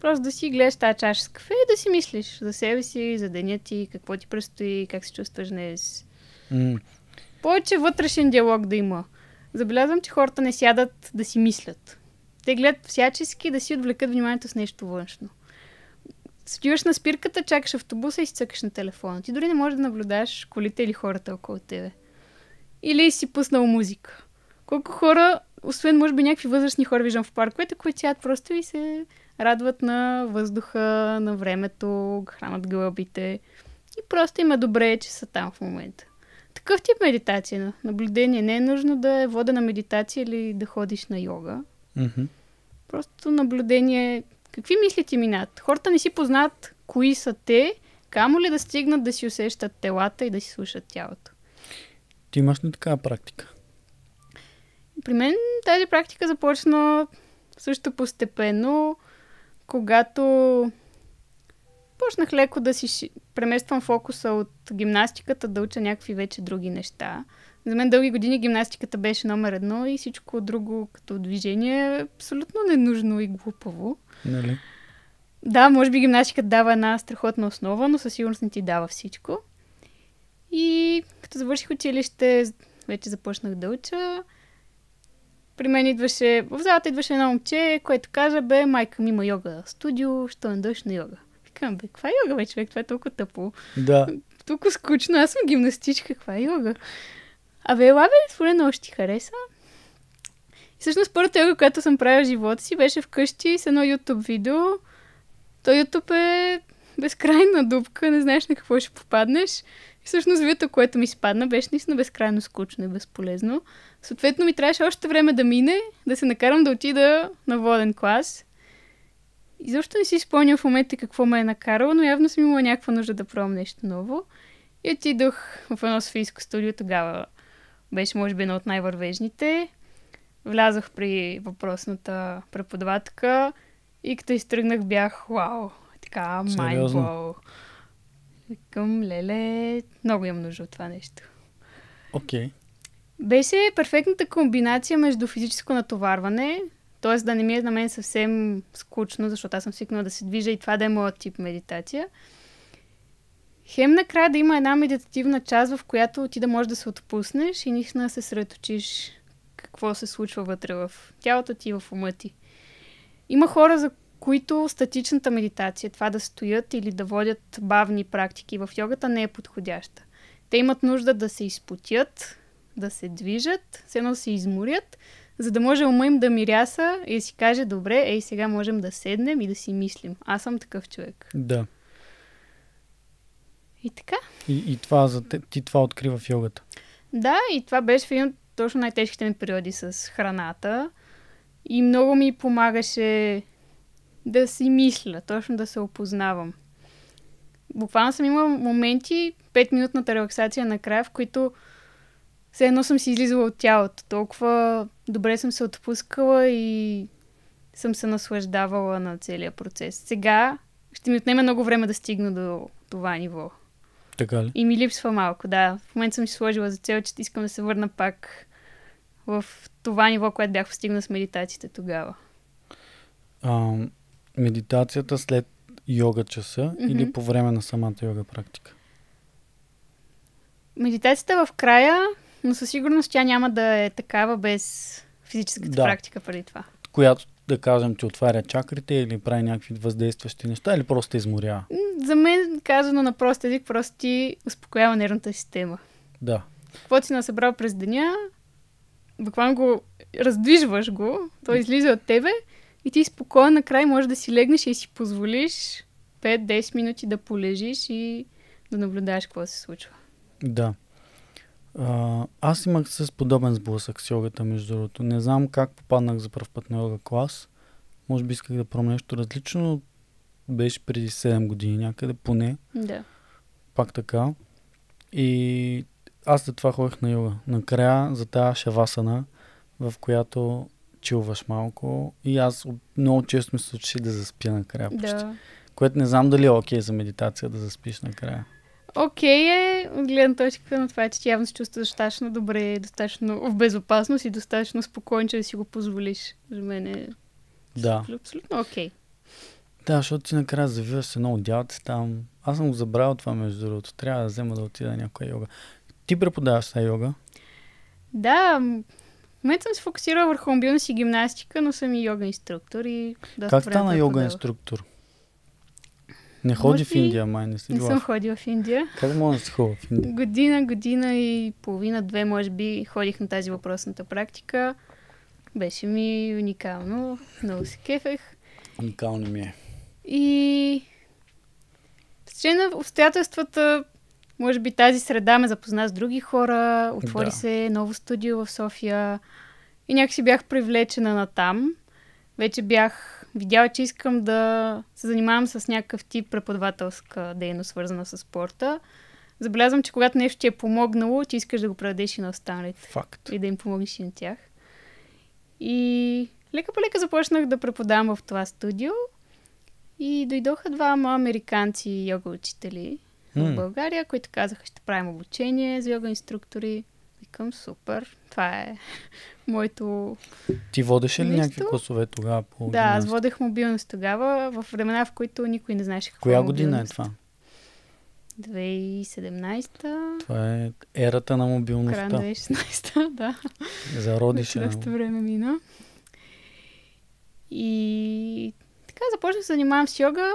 Просто да си гледаш тази чаша с кафе и да си мислиш за себе си, за деня ти, какво ти предстои, как се чувстваш днес. Mm. Повече вътрешен диалог да има. Забелязвам, че хората не сядат да си мислят. Те гледат всячески да си отвлекат вниманието с нещо външно. Стиваш на спирката, чакаш автобуса и си цъкаш на телефона. Ти дори не можеш да наблюдаш колите или хората около тебе. Или си пуснал музика. Колко хора, освен може би някакви възрастни хора виждам в парковете, които сядат просто и се радват на въздуха, на времето, хранат гълъбите и просто им е добре, че са там в момента. Такъв тип медитация, наблюдение. Не е нужно да е водена медитация или да ходиш на йога. Mm-hmm. Просто наблюдение. Какви мисли ти минат? Хората не си познат кои са те, камо ли да стигнат да си усещат телата и да си слушат тялото. Ти имаш ли такава практика? При мен тази практика започна също постепенно когато почнах леко да си премествам фокуса от гимнастиката, да уча някакви вече други неща. За мен дълги години гимнастиката беше номер едно и всичко друго като движение е абсолютно ненужно и глупаво. Нали? Да, може би гимнастиката дава една страхотна основа, но със сигурност не ти дава всичко. И като завърших училище, вече започнах да уча при мен идваше, в залата идваше едно момче, което каза, бе, майка ми има йога студио, що не дойш на йога. Викам, бе, каква е йога, бе, човек, това е толкова тъпо. Да. Толкова скучно, аз съм гимнастичка, каква е йога? А ела, бе, твоя нощ ти хареса. И всъщност първата йога, която съм правила в живота си, беше вкъщи с едно YouTube видео. То YouTube е безкрайна дупка, не знаеш на какво ще попаднеш. И всъщност вието, което ми спадна, беше наистина безкрайно скучно и безполезно. Съответно ми трябваше още време да мине, да се накарам да отида на воден клас. И защо не си спомням в момента какво ме е накарало, но явно съм имала някаква нужда да пробвам нещо ново. И отидох в едно софийско студио, тогава беше може би едно от най-вървежните. Влязох при въпросната преподавателка и като изтръгнах бях, вау, така, майбол. Викам, леле, много имам нужда от това нещо. Окей. Okay. Беше перфектната комбинация между физическо натоварване, т.е. да не ми е на мен съвсем скучно, защото аз съм свикнала да се движа и това да е моят тип медитация. Хем накрая да има една медитативна част, в която ти да можеш да се отпуснеш и наистина се средоточиш какво се случва вътре в тялото ти и в ума ти. Има хора, за които статичната медитация, това да стоят или да водят бавни практики в йогата не е подходяща. Те имат нужда да се изпотят, да се движат, все едно се изморят, за да може ума им да миряса и да си каже, добре, ей сега можем да седнем и да си мислим. Аз съм такъв човек. Да. И така. И, и това за те, ти това открива в йогата. Да, и това беше в един от точно най-тежките ми периоди с храната. И много ми помагаше да си мисля, точно да се опознавам. Буквално съм имала моменти, 5-минутната релаксация накрая, в които все едно съм си излизала от тялото. Толкова добре съм се отпускала и съм се наслаждавала на целия процес. Сега ще ми отнеме много време да стигна до това ниво. Така ли? И ми липсва малко, да. В момента съм си сложила за цел, че искам да се върна пак в това ниво, което бях постигнала с медитациите тогава. А, медитацията след йога часа mm-hmm. или по време на самата йога практика? Медитацията в края, но със сигурност тя няма да е такава без физическата да. практика преди това. Която, да кажем, ти отваря чакрите или прави някакви въздействащи неща или просто изморява? За мен, казано на прост език, просто ти успокоява нервната система. Да. Какво си насъбрал през деня, буквално го раздвижваш го, той излиза от тебе – и ти спокойно накрай можеш да си легнеш и си позволиш 5-10 минути да полежиш и да наблюдаеш какво се случва. Да. А, аз имах с подобен сблъсък с йогата, между другото. Не знам как попаднах за първ път на йога клас. Може би исках да променя нещо различно, но беше преди 7 години някъде, поне. Да. Пак така. И аз след това ходих на йога. Накрая за тази шавасана, в която чилваш малко. И аз много често ми се случи да заспя накрая почти. Да. Което не знам дали е окей okay за медитация да заспиш накрая. Окей okay, е, от гледна точка на това, е, че явно се чувства достатъчно добре, достатъчно в безопасност и достатъчно спокойно, че да си го позволиш. За мен е да. абсолютно окей. Okay. Да, защото ти накрая завиваш се много дялата там. Аз съм го забрал това, между другото. Трябва да взема да отида на някоя йога. Ти преподаваш на йога? Да, в момента съм се фокусирала върху мобилност и гимнастика, но съм и йога инструктор. И да как стана е йога подава. инструктор? Не ходи Може в Индия, май не си Не съм ходила в Индия. Как може да се ходи в Индия? Година, година и половина, две, може би, ходих на тази въпросната практика. Беше ми уникално. Много се кефех. Уникално ми е. И... С на обстоятелствата може би тази среда ме запозна с други хора, отвори да. се ново студио в София и някакси бях привлечена на там. Вече бях видяла, че искам да се занимавам с някакъв тип преподавателска дейност, свързана с спорта. Забелязвам, че когато нещо ти е помогнало, ти искаш да го предадеш и на останалите. Факт. И да им помогнеш и на тях. И лека по лека започнах да преподавам в това студио. И дойдоха двама американци йога учители mm. в България, които казаха, ще правим обучение за йога инструктори. Викам, супер, това е моето. Ти водеше ли нещо? някакви класове тогава? По да, аз водех мобилност тогава, в времена, в които никой не знаеше какво е Коя е година е това? 2017-та. Това е ерата на мобилността. Край 2016-та, да. Зародише. Доста време мина. И така започнах да се занимавам с йога.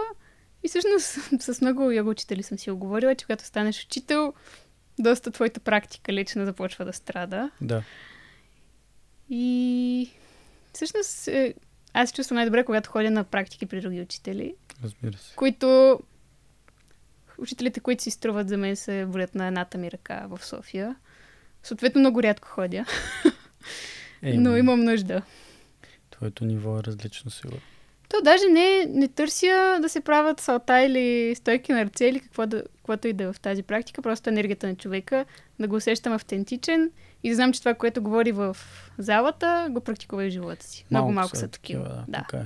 И всъщност с много йога учители съм си оговорила, че когато станеш учител, доста твоята практика лична започва да страда. Да. И всъщност е, аз се чувствам най-добре, когато ходя на практики при други учители. Разбира се. Които учителите, които си струват за мен, се болят на едната ми ръка в София. Съответно, много рядко ходя. Е, Но имам нужда. Твоето ниво е различно, сигурно. То даже не, не търся да се правят салта или стойки на ръце или какво да, каквото и да е в тази практика. Просто енергията на човека, да го усещам автентичен и да знам, че това, което говори в залата, го практикува и в живота си. Малко Много малко са, са такива. Да. да. Така е.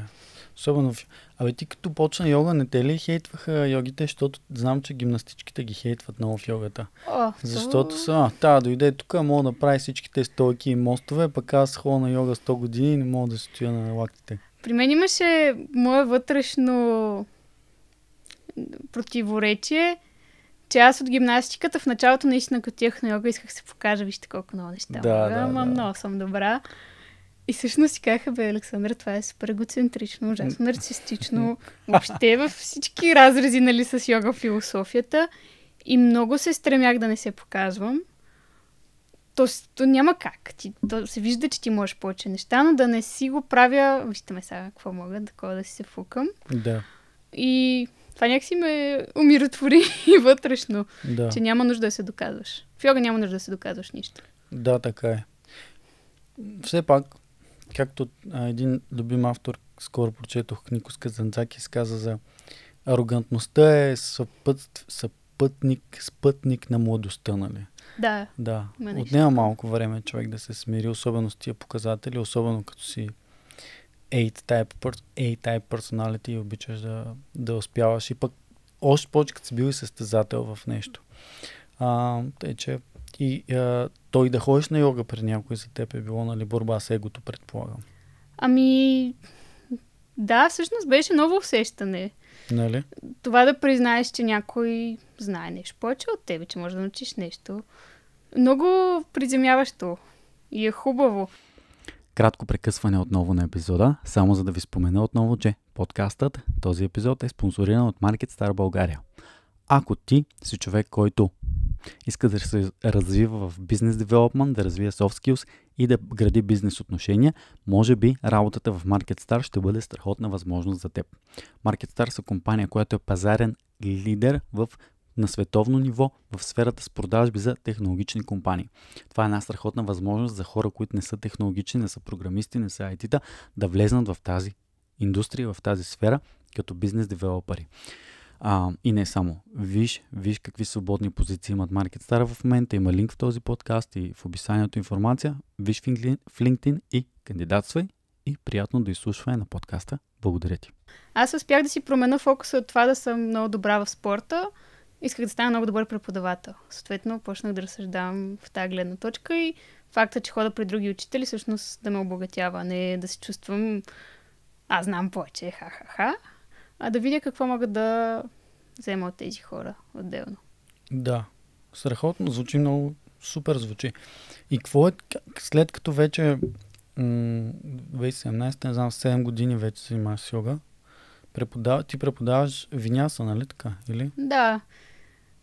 Особено в... Абе ти като почна йога, не те ли хейтваха йогите, защото знам, че гимнастичките ги хейтват много в йогата. О, защото са, а, та, дойде тук, мога да прави всичките стойки и мостове, пък аз ходя на йога 100 години и не мога да стоя на лактите. При мен имаше мое вътрешно противоречие, че аз от гимнастиката в началото наистина като тях на йога исках се покажа, вижте колко много неща да, мога, да, ама да. много съм добра. И всъщност си казаха, бе, Александър, това е супер егоцентрично, ужасно нарцистично, въобще във всички разрези, нали, с йога философията. И много се стремях да не се показвам то, то няма как. Ти, то се вижда, че ти можеш повече неща, но да не си го правя... Вижте ме сега какво мога, такова да си се фукам. Да. И това някакси ме умиротвори и вътрешно, да. че няма нужда да се доказваш. В йога няма нужда да се доказваш нищо. Да, така е. Все пак, както а, един любим автор, скоро прочетох Никос Казанцаки, сказа за арогантността е съпътств, съп, спътник, спътник на младостта, нали? Да. Да. Отнема малко време човек да се смири, особено с тия показатели, особено като си A-type, A-type personality и обичаш да, да успяваш. И пък още повече като си бил и състезател в нещо. А, тъй, че и а, той да ходиш на йога при някой за теб е било нали, борба с егото, предполагам. Ами, да, всъщност беше ново усещане. Нали? Това да признаеш, че някой знае нещо повече от тебе, че може да научиш нещо. Много приземяващо и е хубаво. Кратко прекъсване отново на епизода, само за да ви спомена отново, че подкастът, този епизод е спонсориран от Market Star България. Ако ти си човек, който иска да се развива в бизнес девелопмент, да развия soft skills и да гради бизнес отношения, може би работата в MarketStar ще бъде страхотна възможност за теб. MarketStar са компания, която е пазарен лидер в на световно ниво в сферата с продажби за технологични компании. Това е една страхотна възможност за хора, които не са технологични, не са програмисти, не са IT-та, да влезнат в тази индустрия, в тази сфера като бизнес девелопери. А, и не само. Виж, виж какви свободни позиции имат Market Star в момента. Има линк в този подкаст и в описанието информация. Виж в LinkedIn и кандидатствай. И приятно до изслушване на подкаста. Благодаря ти. Аз успях да си променя фокуса от това да съм много добра в спорта. Исках да стана много добър преподавател. Съответно, почнах да разсъждавам в тази гледна точка и факта, че хода при други учители, всъщност да ме обогатява, не да се чувствам аз знам повече, ха-ха-ха, а да видя какво могат да вземат тези хора отделно. Да, страхотно звучи, много супер звучи. И какво е, след като вече м- 2017, не знам, 7 години вече си занимаваш с йога, преподав... ти преподаваш виняса, нали така? Или? Да,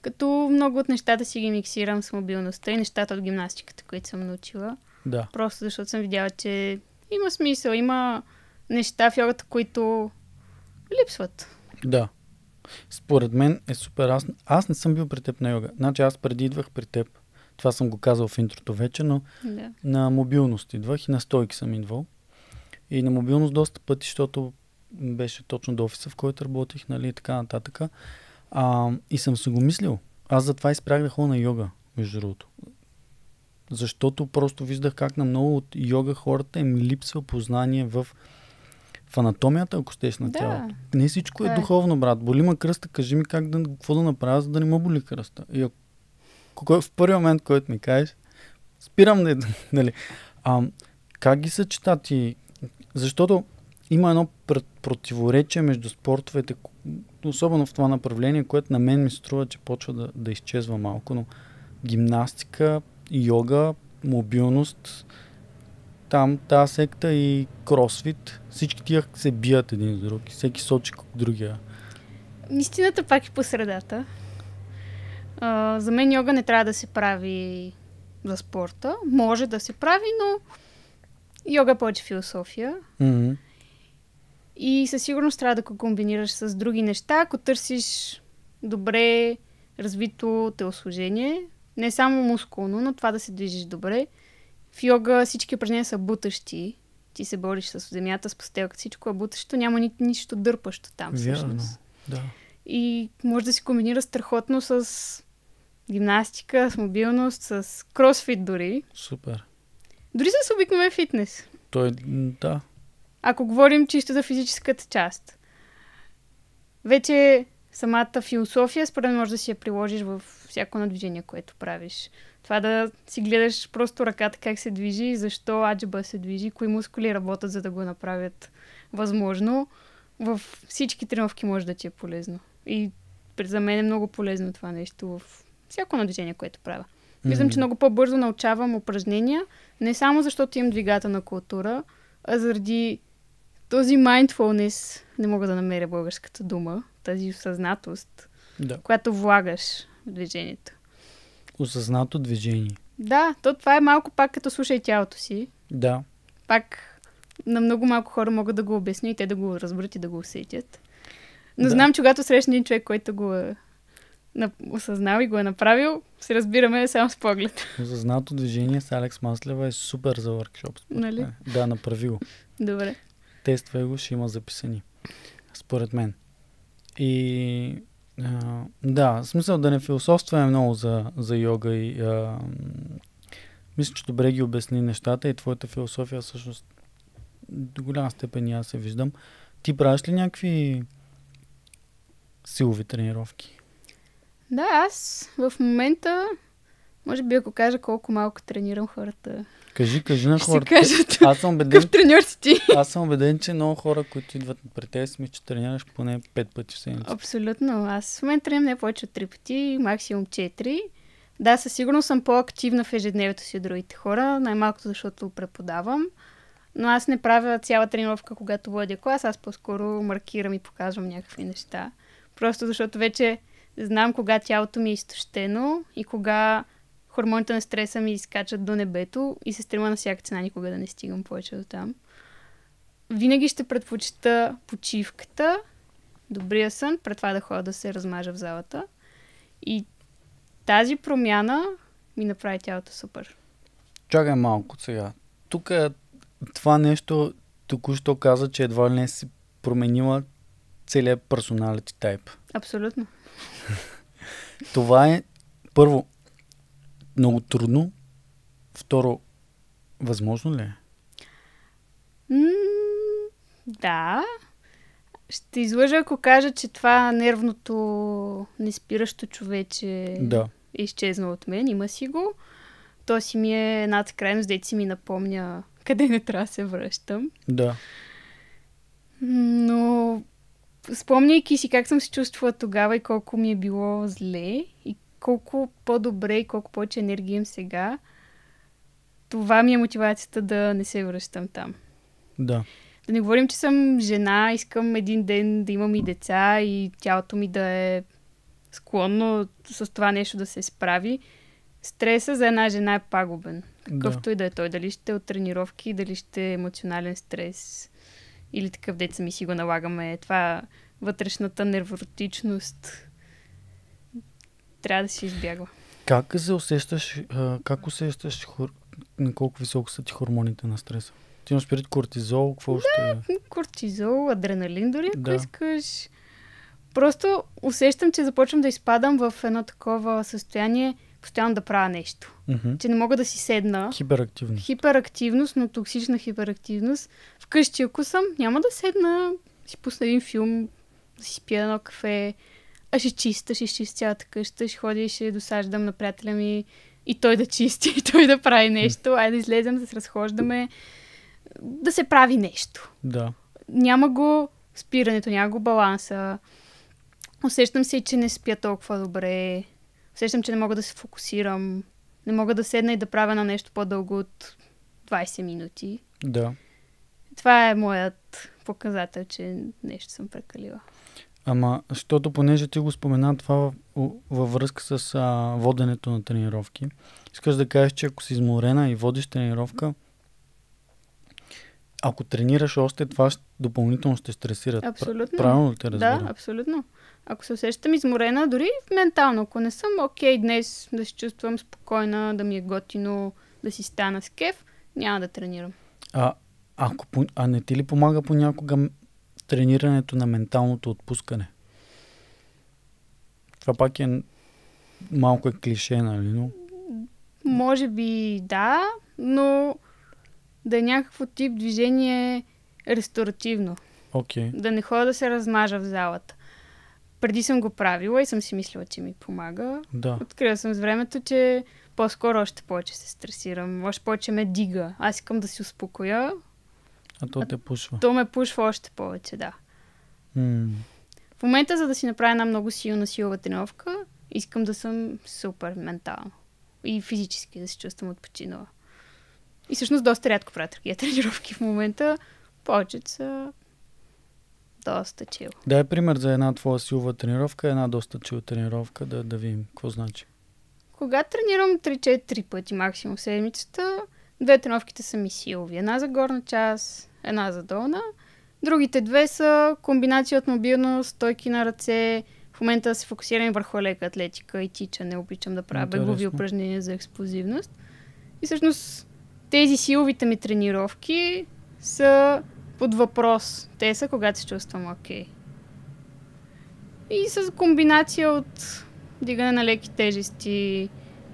като много от нещата си ги миксирам с мобилността и нещата от гимнастиката, които съм научила. Да. Просто защото съм видяла, че има смисъл, има неща в йогата, които липсват. Да. Според мен е супер. Аз, аз не съм бил при теб на йога. Значи аз преди идвах при теб. Това съм го казал в интрото вече, но да. на мобилност идвах и на стойки съм идвал. И на мобилност доста пъти, защото беше точно до офиса, в който работих, нали, и така нататък. А, и съм се го мислил. Аз затова изпрях да ходя на йога, между другото. Защото просто виждах как на много от йога хората им липсва познание в в анатомията, ако стеш на да. тялото. Не всичко е, е духовно, брат. Боли ма кръста, кажи ми как да, какво да направя, за да не ма боли кръста. И ако, в първи момент, който ми кажеш, спирам да... Нали. А, как ги съчетати? Защото има едно противоречие между спортовете, особено в това направление, което на мен ми струва, че почва да, да изчезва малко, но гимнастика, йога, мобилност, там тази секта и кросфит, всички тия се бият един с друг. Всеки сочи другия. Истината пак е по средата. А, за мен йога не трябва да се прави за спорта. Може да се прави, но йога е повече философия. Mm-hmm. И със сигурност трябва да го комбинираш с други неща, ако търсиш добре развито телосложение. Не само мускулно, но това да се движиш добре. В йога всички упражнения са бутащи. Ти се бориш с земята, с постелка, всичко е бутащо. Няма ни, нищо дърпащо там. Вярно, да. И може да се комбинира страхотно с гимнастика, с мобилност, с кросфит дори. Супер. Дори с обикновен фитнес. Той, да. Ако говорим чисто за физическата част. Вече самата философия, според мен, може да си я приложиш в всяко надвижение, което правиш. Това да си гледаш просто ръката как се движи, защо аджиба се движи, кои мускули работят, за да го направят възможно. В всички тренировки може да ти е полезно. И за мен е много полезно това нещо в всяко движение, което правя. Виждам, че много по-бързо научавам упражнения, не само защото имам двигателна култура, а заради този mindfulness, не мога да намеря българската дума, тази осъзнатост, да. която влагаш в движението. Осъзнато движение. Да, то това е малко пак като слушай тялото си. Да. Пак на много малко хора могат да го обясня и те да го разберат и да го усетят. Но да. знам, че когато срещна един човек, който го е осъзнал и го е направил, се разбираме само с поглед. Осъзнато движение с Алекс Маслева е супер за въркшоп. Нали? Да, направи го. Добре. Тествай го, ще има записани. Според мен. И да, в смисъл да не философстваме много за, за йога и а, мисля, че добре ги обясни нещата и твоята философия всъщност до голяма степен и аз се виждам. Ти правиш ли някакви силови тренировки? Да, аз в момента, може би ако кажа колко малко тренирам хората, Кажи, кажи на хората. Кажат, аз съм убеден, какъв треньор си ти? Аз съм убеден, че много хора, които идват при теб, сме, че тренираш поне 5 пъти в седмицата. Абсолютно. Аз в момента тренирам не повече от 3 пъти, максимум 4. Да, със сигурност съм по-активна в ежедневието си от другите хора, най-малкото защото преподавам. Но аз не правя цяла тренировка, когато водя клас, аз по-скоро маркирам и показвам някакви неща. Просто защото вече знам кога тялото ми е изтощено и кога хормоните на стреса ми изкачат до небето и се стрема на всяка цена никога да не стигам повече до там. Винаги ще предпочита почивката, добрия сън, пред това да ходя да се размажа в залата. И тази промяна ми направи тялото супер. Чакай малко сега. Тук е това нещо току-що каза, че едва ли не си променила целият персоналити тайп. Абсолютно. това е първо, много трудно. Второ, възможно ли е? да. Ще излъжа, ако кажа, че това нервното, неспиращо човече да. е изчезнало от мен. Има си го. То си ми е едната крайност, дете си ми напомня къде не трябва да се връщам. Да. Но спомняйки си как съм се чувствала тогава и колко ми е било зле и колко по-добре и колко повече енергия им сега, това ми е мотивацията да не се връщам там. Да. Да не говорим, че съм жена, искам един ден да имам и деца и тялото ми да е склонно с това нещо да се справи. Стреса за една жена е пагубен. Какъвто да. и да е той. Дали ще е от тренировки, дали ще е емоционален стрес или такъв деца ми си го налагаме. Това е вътрешната нервотичност трябва да си избягва. Как се усещаш, как усещаш хор... колко високо са ти хормоните на стреса? Ти имаш пред кортизол, какво да, ще... Е? кортизол, адреналин дори, да. искаш. Просто усещам, че започвам да изпадам в едно такова състояние, постоянно да правя нещо. Mm-hmm. Че не мога да си седна. Хиперактивност. Хиперактивност, но токсична хиперактивност. Вкъщи, ако съм, няма да седна, си пусна един филм, да си пия едно кафе, а ще чиста, ще изчисти цялата къща, ще ходи и ще досаждам на приятеля ми и той да чисти, и той да прави нещо, айде да излезем, да се разхождаме, да се прави нещо. Да. Няма го спирането, няма го баланса. Усещам се, че не спя толкова добре. Усещам, че не мога да се фокусирам. Не мога да седна и да правя на нещо по-дълго от 20 минути. Да. Това е моят показател, че нещо съм прекалила. Ама, защото понеже ти го спомена това във връзка с а, воденето на тренировки, искаш да кажеш, че ако си изморена и водиш тренировка, ако тренираш още, това допълнително ще стресира. Абсолютно. Правилно ли те разбира. Да, абсолютно. Ако се усещам изморена, дори ментално, ако не съм окей okay, днес да се чувствам спокойна, да ми е готино, да си стана с кеф, няма да тренирам. А, ако, а не ти ли помага понякога тренирането на менталното отпускане. Това пак е малко е клише, нали? Но... Може би да, но да е някакво тип движение ресторативно. Okay. Да не ходя да се размажа в залата. Преди съм го правила и съм си мислила, че ми помага. Да. Открила съм с времето, че по-скоро още повече се стресирам, още повече ме дига. Аз искам да си успокоя, а то те пушва. То ме пушва още повече, да. Mm. В момента, за да си направя една много силна силова тренировка, искам да съм супер ментално. И физически да се чувствам отпочинала. И всъщност доста рядко правя такива тренировки в момента. Повечето са доста чил. Дай пример за една твоя силова тренировка, една доста чил тренировка, да, да видим какво значи. Когато тренирам 3-4 пъти максимум седмицата, Две треновките са ми силови. Една за горна част, една за долна. Другите две са комбинация от мобилност, стойки на ръце. В момента се фокусирам върху лека атлетика и тичане. Обичам да правя Интересно. бегови упражнения за експлозивност. И всъщност тези силовите ми тренировки са под въпрос. Те са когато се чувствам окей. Okay. И с комбинация от дигане на леки тежести,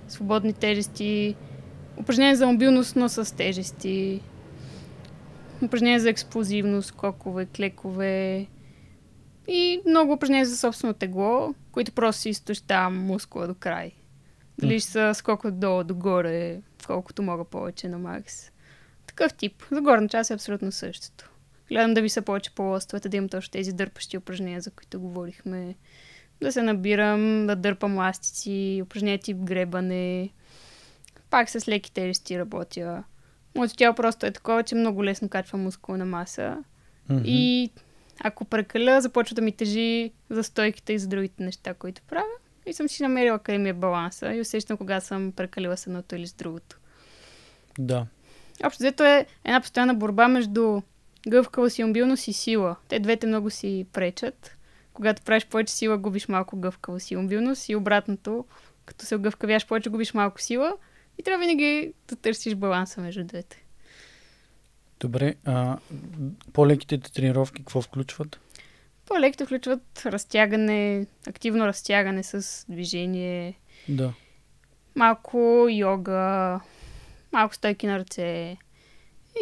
свободни тежести, упражнения за мобилност, но с тежести, упражнения за експлозивност, кокове, клекове и много упражнения за собствено тегло, които просто си изтощавам мускула до край. Дали ще са скок отдолу, догоре, колкото мога повече на макс. Такъв тип. За горна част е абсолютно същото. Гледам да ви са повече по лостовете, да имам точно тези дърпащи упражнения, за които говорихме. Да се набирам, да дърпам ластици, упражнения тип гребане, пак с леки тежести работя. Моето тяло просто е такова, че много лесно качва мускулна маса. Mm-hmm. И ако прекаля, започва да ми тежи за стойките и за другите неща, които правя. И съм си намерила къде ми е баланса и усещам кога съм прекалила с едното или с другото. Да. Общо взето е една постоянна борба между гъвкавост и умбилност и сила. Те двете много си пречат. Когато правиш повече сила, губиш малко гъвкавост и умбилност и обратното, като се гъвкавяш повече, губиш малко сила, и трябва винаги да търсиш баланса между двете. Добре, а по-леките тренировки какво включват? По-леките включват разтягане, активно разтягане с движение. Да. Малко йога, малко стойки на ръце.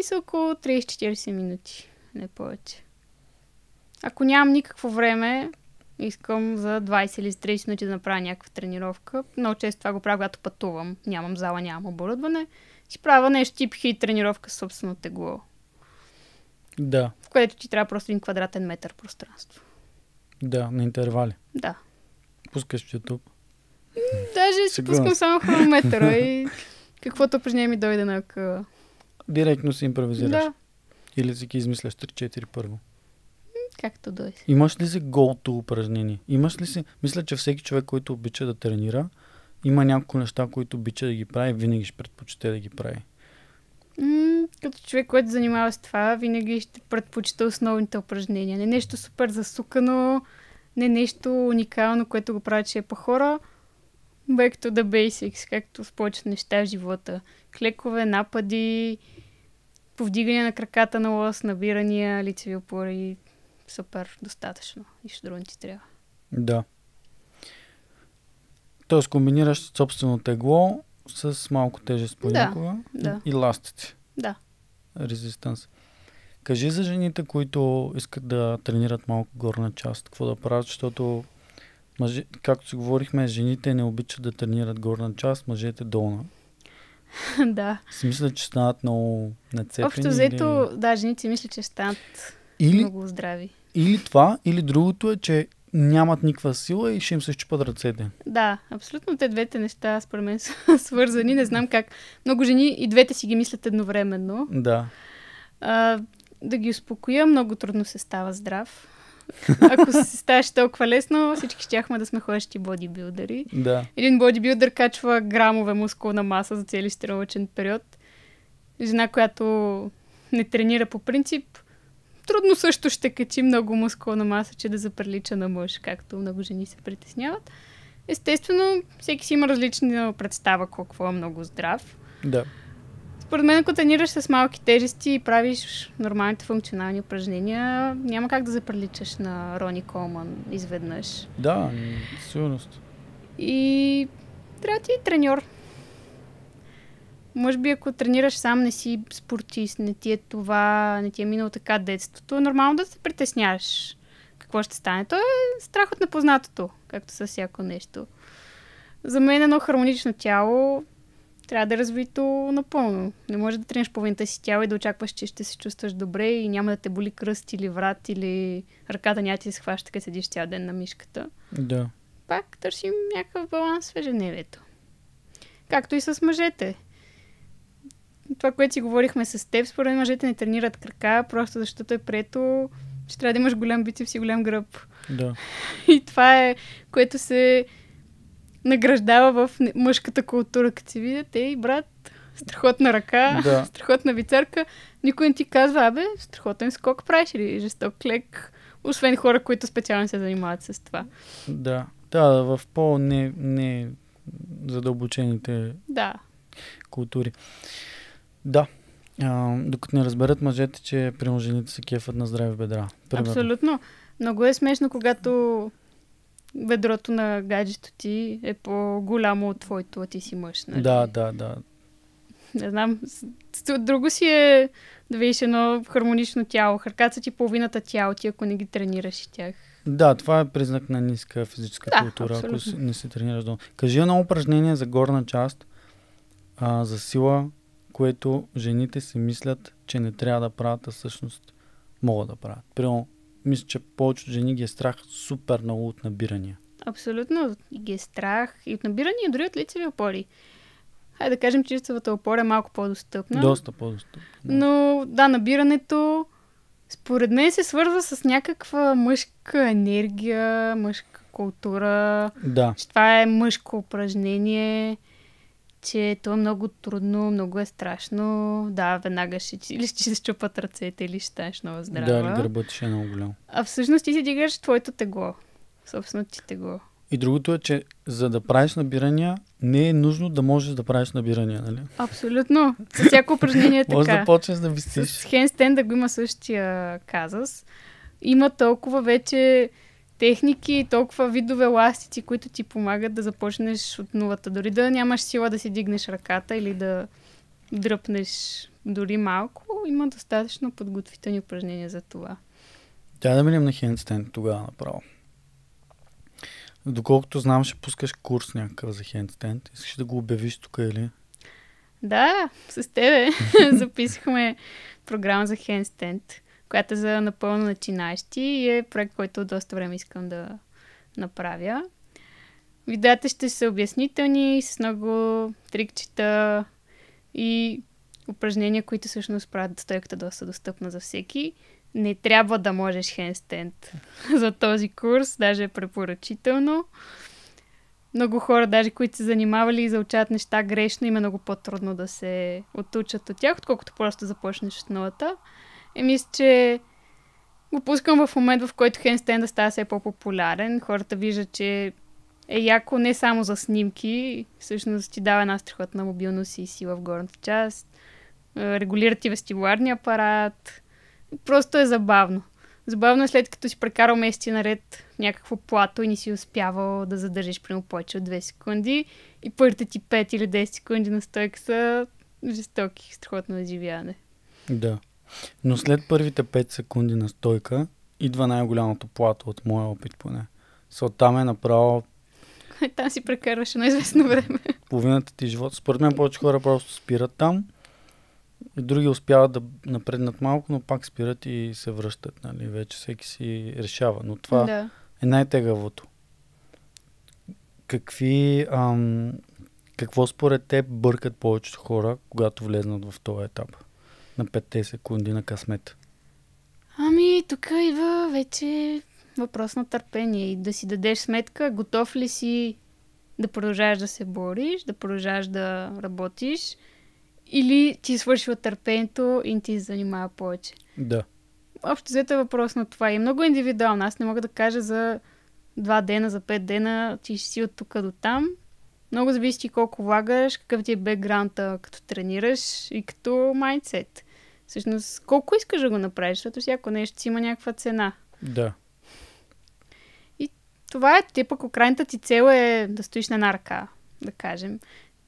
И са около 30-40 минути, не повече. Ако нямам никакво време, Искам за 20 или 30 минути да направя някаква тренировка. Много често това го правя, когато пътувам. Нямам зала, нямам оборудване. Си правя нещо тип хит тренировка с собствено тегло. Да. В което ти трябва просто един квадратен метър пространство. Да, на интервали. Да. Пускаш в YouTube. Даже си пускам само хронометъра и каквото упражнение ми дойде на къ... Директно си импровизираш. Да. Или си ги измисляш 3-4 първо. Както дойде. Имаш ли си голто упражнение? Имаш ли си... Мисля, че всеки човек, който обича да тренира, има няколко неща, които обича да ги прави, винаги ще предпочете да ги прави. М- като човек, който занимава с това, винаги ще предпочита основните упражнения. Не нещо супер засукано, не нещо уникално, което го прави, че е по хора. Back to the basics, както с повечето неща в живота. Клекове, напади, повдигане на краката на лос, набирания, лицеви опори, супер достатъчно. Нищо друго не ти трябва. Да. Тоест комбинираш собствено тегло с малко тежест по да, да. и ластите. Да. Резистанс. Кажи за жените, които искат да тренират малко горна част, какво да правят, защото мъже, както си говорихме, жените не обичат да тренират горна част, мъжете долна. да. Си мисля, че станат много нацепени. Общо взето, или... да, жените мисля, че станат или... много здрави. Или това, или другото е, че нямат никаква сила и ще им се щупат ръцете. Да, абсолютно те двете неща според мен са свързани. Не знам как. Много жени и двете си ги мислят едновременно. Да. А, да ги успокоя, много трудно се става здрав. Ако се ставаше толкова лесно, всички щяхме да сме ходещи бодибилдери. Да. Един бодибилдер качва грамове мускулна маса за цели стрелочен период. Жена, която не тренира по принцип, Трудно също ще качи много мускулна маса, че да заприлича на мъж, както много жени се притесняват. Естествено, всеки си има различна представа какво е много здрав. Да. Според мен, ако тренираш с малки тежести и правиш нормалните функционални упражнения, няма как да заприличаш на Рони Колман изведнъж. Да, сигурност. И трябва ти е треньор. Може би ако тренираш сам, не си спортист, не ти е това, не ти е минало така детството, е нормално да се притесняваш какво ще стане. То е страх от непознатото, както с всяко нещо. За мен е едно хармонично тяло трябва да е развито напълно. Не може да тренеш половината си тяло и да очакваш, че ще се чувстваш добре и няма да те боли кръст или врат или ръката няма ти се хваща, като седиш цял ден на мишката. Да. Пак търсим някакъв баланс в ежедневието. Както и с мъжете това, което си говорихме с теб, според мъжете не тренират крака, просто защото е прето, че трябва да имаш голям бицепс и голям гръб. Да. И това е, което се награждава в мъжката култура, като си видят, ей, брат, страхотна ръка, да. страхотна вицарка. Никой не ти казва, абе, страхотен скок правиш или жесток клек, освен хора, които специално се занимават с това. Да, да, в по-не не задълбочените да. култури. Да. А, докато не разберат мъжете, че приложените се кефат на здраве бедра. Примерно. Абсолютно. Много е смешно, когато бедрото на гаджето ти е по-голямо от твоето, а ти си мъж. Нали? Да, да, да. Не знам. Друго си е да видиш едно хармонично тяло. Харкаца ти е половината тяло ти, ако не ги тренираш и тях. Да, това е признак на ниска физическа да, култура, абсолютно. ако не се тренираш долу. Кажи едно упражнение за горна част, а, за сила, което жените си мислят, че не трябва да правят, а всъщност могат да правят. Примерно, мисля, че повечето жени ги е страх супер много от набирания. Абсолютно ги е страх и от набирания, дори от лицеви опори. Хайде да кажем, че лицевата опора е малко по-достъпна. Доста по-достъпна. Но да, набирането според мен се свързва с някаква мъжка енергия, мъжка култура. Да. Че това е мъжко упражнение че то е много трудно, много е страшно. Да, веднага ще, или ще се щупат ръцете, или ще станеш много здрава. Да, гърбът ще е много голям. А всъщност ти си дигаш твоето тегло. Собствено ти тегло. И другото е, че за да правиш набирания, не е нужно да можеш да правиш набирания, нали? Абсолютно. За всяко упражнение е така. Може да почнеш да вистиш. С хенстен да го има същия казус. Има толкова вече техники, и толкова видове ластици, които ти помагат да започнеш от нулата. Дори да нямаш сила да си дигнеш ръката или да дръпнеш дори малко, има достатъчно подготвителни упражнения за това. Тя да минем на хендстенд тогава направо. Доколкото знам, ще пускаш курс някакъв за хендстенд. Искаш да го обявиш тук или? Да, с тебе записахме програма за хендстенд която е за напълно начинащи и е проект, който от доста време искам да направя. Видеята ще са обяснителни, с много трикчета и упражнения, които всъщност правят стойката доста достъпна за всеки. Не трябва да можеш хенстенд за този курс, даже е препоръчително. Много хора, даже които се занимавали и заучават неща грешно, им е много по-трудно да се отучат от тях, отколкото просто започнеш от нулата. Е, мисля, че го пускам в момент, в който хендстенда става все по-популярен. Хората виждат, че е яко не само за снимки, всъщност ти дава една страхотна мобилност и сила в горната част, е, регулира ти вестибуларния апарат. Просто е забавно. Забавно е след като си прекарал месеци наред някакво плато и не си успявал да задържиш прямо повече от 2 секунди и първите ти 5 или 10 секунди на стойка са жестоки, страхотно е изживяване. Да. Но след първите 5 секунди на стойка, идва най-голямото плато от моя опит поне. Со там е направо... Там си прекарваше на известно време. Половината ти живот. Според мен повече хора просто спират там. И други успяват да напреднат малко, но пак спират и се връщат. Нали? Вече всеки си решава. Но това да. е най-тегавото. Какви, ам, какво според теб бъркат повечето хора, когато влезнат в този етап? на 5 секунди на късмет? Ами, тук идва вече въпрос на търпение и да си дадеш сметка, готов ли си да продължаваш да се бориш, да продължаваш да работиш, или ти е свършва търпението и ти се занимава повече. Да. Общо взето е въпрос на това. И е много индивидуално. Аз не мога да кажа за два дена, за пет дена, ти ще си от тук до там. Много зависи колко влагаш, какъв ти е бекграунта, като тренираш и като майндсет. Всъщност, колко искаш да го направиш, защото всяко нещо си има някаква цена. Да. И това е типа, ако крайната ти цел е да стоиш на една ръка, да кажем.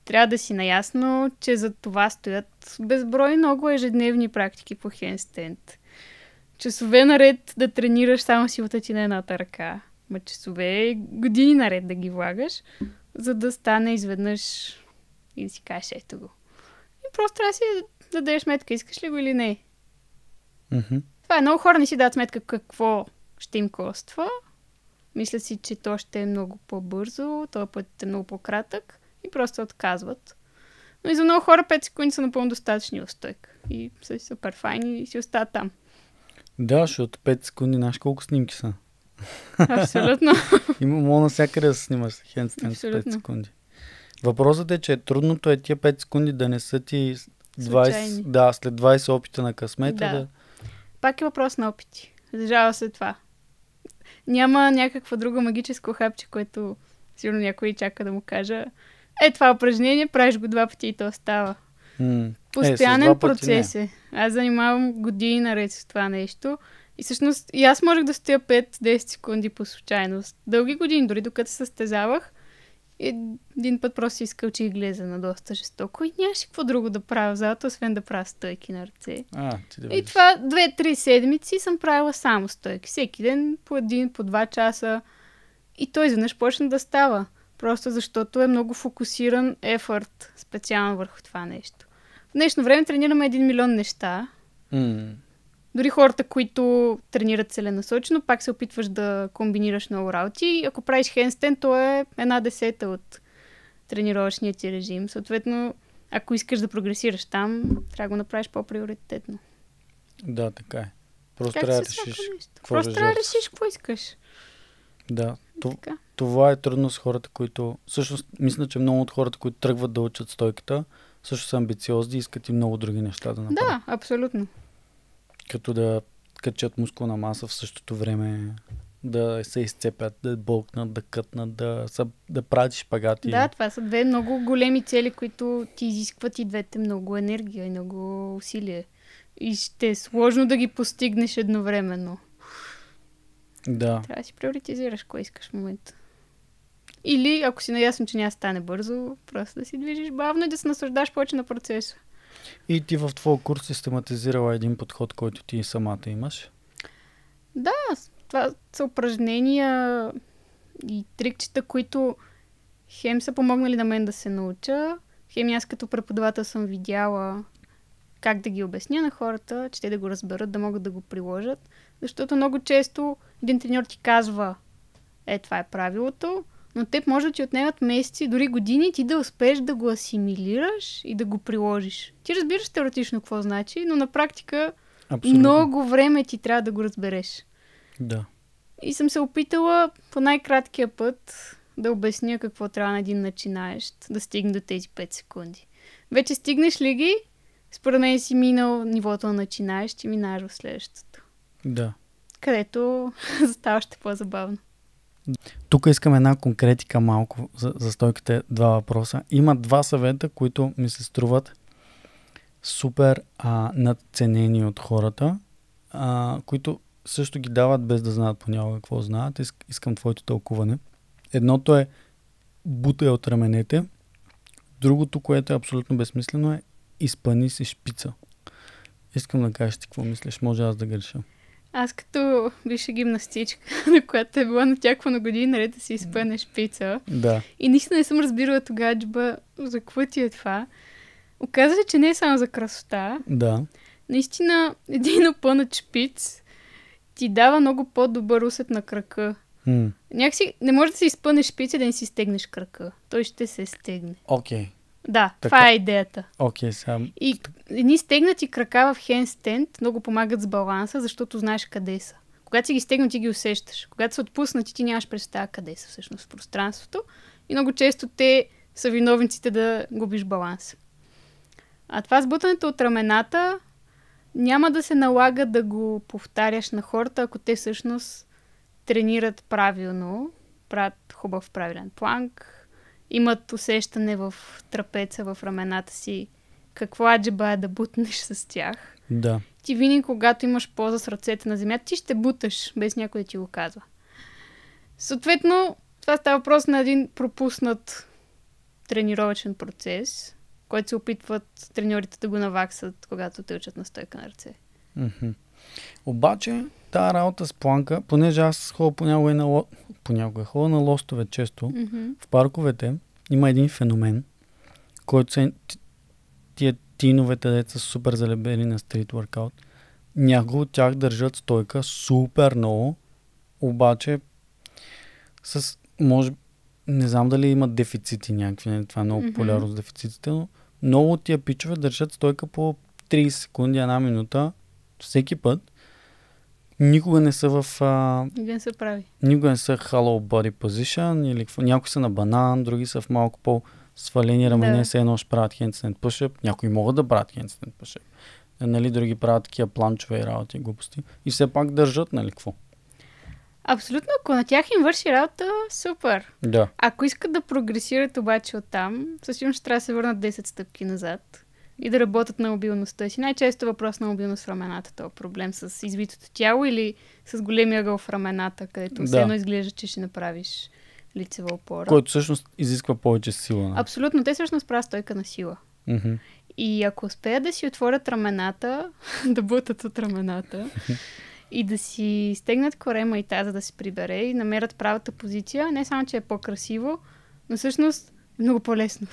Трябва да си наясно, че за това стоят безброй много ежедневни практики по хенстенд. Часове наред да тренираш само силата ти на едната ръка. Ма часове години наред да ги влагаш, за да стане изведнъж и да си кажеш ето го. И просто трябва да си да дадеш сметка, искаш ли го или не. Mm-hmm. Това е, много хора не си дадат сметка какво ще им коства. Мисля си, че то ще е много по-бързо, този път е много по-кратък и просто отказват. Но и за много хора 5 секунди са напълно достатъчни устойк. И са супер файни и си остават там. Да, защото 5 секунди, знаеш колко снимки са. Абсолютно. Има мога навсякъде да снимаш хендстенд с 5 секунди. Въпросът е, че трудното е тия 5 секунди да не са ти 20, да, след 20 опита на късмета. Да. да. Пак е въпрос на опити. Задържава се това. Няма някаква друга магическо хапче, което сигурно някой чака да му кажа. Е, това упражнение правиш го два пъти и то става. М- е, Постоянен е, процес е. Аз занимавам години наред с това нещо. И всъщност и аз можех да стоя 5-10 секунди по случайност. Дълги години, дори докато състезавах, един път просто си че глеза на доста жестоко и нямаше какво друго да правя в залата, освен да правя стойки на ръце. А, ти да и това две-три седмици съм правила само стойки. Всеки ден по един, по два часа. И той изведнъж почна да става. Просто защото е много фокусиран ефорт специално върху това нещо. В днешно време тренираме един милион неща. Mm. Дори хората, които тренират целенасочено, пак се опитваш да комбинираш много работи. ако правиш хенстен, то е една десета от тренировъчния ти режим. Съответно, ако искаш да прогресираш там, трябва да го направиш по-приоритетно. Да, така е. Просто как трябва да решиш. Какво Просто трябва да решиш какво искаш. Да. Така. Това е трудно с хората, които... Всъщност, мисля, че много от хората, които тръгват да учат стойката, също са амбициозни и искат и много други неща да направят. Да, абсолютно като да качат мускулна маса в същото време, да се изцепят, да болкнат, да кътнат, да, са, да правят шпагати. Да, това са две много големи цели, които ти изискват и двете много енергия и много усилие. И ще е сложно да ги постигнеш едновременно. Да. Трябва да си приоритизираш кое искаш в момента. Или ако си наясно, че няма стане бързо, просто да си движиш бавно и да се наслаждаш повече на процеса. И ти в твоя курс систематизирала един подход, който ти самата имаш? Да, това са упражнения и трикчета, които хем са помогнали на мен да се науча, хем аз като преподавател съм видяла как да ги обясня на хората, че те да го разберат, да могат да го приложат. Защото много често един треньор ти казва, е, това е правилото, но те може да ти отнемат месеци, дори години, ти да успееш да го асимилираш и да го приложиш. Ти разбираш теоретично какво значи, но на практика Абсолютно. много време ти трябва да го разбереш. Да. И съм се опитала по най-краткия път да обясня какво трябва на един начинаещ да стигне до тези 5 секунди. Вече стигнеш ли ги, според мен си минал нивото на начинаещ и минаваш в следващото. Да. Където става още по-забавно. Тук искам една конкретика малко за, за стойките два въпроса. Има два съвета, които ми се струват супер а, надценени от хората, а, които също ги дават без да знаят понякога какво знаят. Иск, искам твоето тълкуване. Едното е бутай от раменете. Другото, което е абсолютно безсмислено е изпани си шпица. Искам да кажеш ти какво мислиш. Може аз да греша. Аз като бивша гимнастичка, на която е била натяквана години наред нали, да си изпънеш пица. Да. И наистина не съм разбирала тогава джба за какво ти е това. Оказва се, че не е само за красота. Да. Наистина, един опънат шпиц ти дава много по-добър усет на крака. Някакси не може да си изпънеш шпица да не си стегнеш крака. Той ще се стегне. Окей. Okay. Да, така. това е идеята. Окей, okay, сам. И едни стегнати крака в хендстенд много помагат с баланса, защото знаеш къде са. Когато си ги стегнати, ги усещаш. Когато са отпуснати, ти нямаш представа къде са всъщност в пространството. И много често те са виновниците да губиш баланс. А това бутането от рамената няма да се налага да го повтаряш на хората, ако те всъщност тренират правилно, правят хубав правилен планк, имат усещане в трапеца, в рамената си, каква джеба е да бутнеш с тях. Да. Ти винаги, когато имаш поза с ръцете на земята, ти ще буташ, без някой да ти го казва. Съответно, това става въпрос на един пропуснат тренировачен процес, който се опитват треньорите да го наваксат, когато те учат на стойка на ръце. Mm-hmm. Обаче, Та работа с планка, понеже аз ходя понякога, е на, понякога ходя на лостове често, mm-hmm. в парковете има един феномен, който са тия тиновете, деца са супер залебени на стрит воркаут. Някои от тях държат стойка супер много, обаче с, може, не знам дали имат дефицити някакви, не, това е много mm-hmm. полярно с дефицитите, но много от тия пичове държат стойка по 30 секунди, една минута, всеки път, никога не са в... А... Никога не са прави. Никога не са hello body position или Някои са на банан, други са в малко по свалени рамене, да. се едно ще правят handstand push Някои могат да правят handstand push е, Нали, други правят такива планчове и работи, глупости. И все пак държат, нали, какво? Абсолютно, ако на тях им върши работа, супер. Да. Ако искат да прогресират обаче от там, със сигурност ще трябва да се върнат 10 стъпки назад и да работят на мобилността си. Най-често е въпрос на мобилност в рамената, това е проблем с извитото тяло или с големия гъл в рамената, където да. все едно изглежда, че ще направиш лицева опора. Който всъщност изисква повече сила. Не? Абсолютно, те всъщност правят стойка на сила. Mm-hmm. И ако успеят да си отворят рамената, да бутат от рамената и да си стегнат корема и таза да се прибере и намерят правата позиция, не само, че е по-красиво, но всъщност е много по-лесно.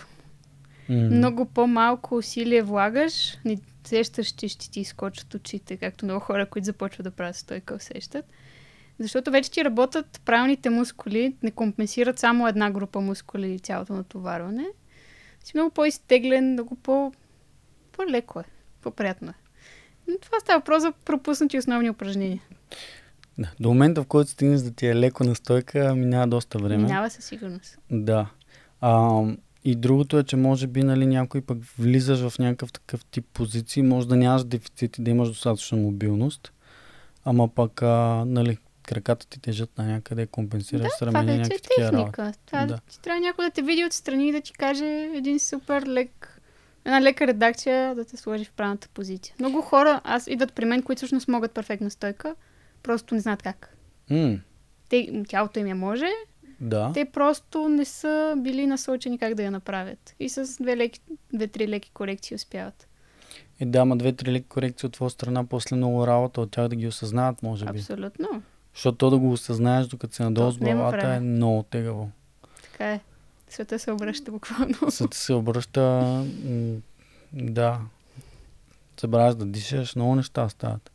Mm. Много по-малко усилие влагаш, не сещаш, че ще ти изкочат очите, както много хора, които започват да правят стойка, усещат. Защото вече ти работят правилните мускули, не компенсират само една група мускули и цялото натоварване. Си много по-изтеглен, много по... по-леко е, по-приятно е. Но това става въпрос за пропуснати основни упражнения. Да, до момента, в който стигнеш да ти е леко настойка, минава доста време. Минава със сигурност. Да. А, и другото е, че може би нали, някой пък влизаш в някакъв такъв тип позиции, може да нямаш дефицити, да имаш достатъчна мобилност, ама пък а, нали, краката ти тежат на някъде, компенсираш да, рамене, това вече е техника. Това да. ти трябва някой да те види отстрани и да ти каже един супер лек, една лека редакция да те сложи в правната позиция. Много хора аз идват при мен, които всъщност могат перфектна стойка, просто не знаят как. Mm. Те, тялото им я може, да. Те просто не са били насочени как да я направят. И с две-три леки, две, леки корекции успяват. И е, да, ама две-три леки корекции от твоя страна, после много работа от тях да ги осъзнаят, може би. Абсолютно. Защото то да го осъзнаеш, докато се надолу с главата, е много тегаво. Така е. Света се обръща буквално. Света се обръща, да. Събраш да дишаш, много неща стават.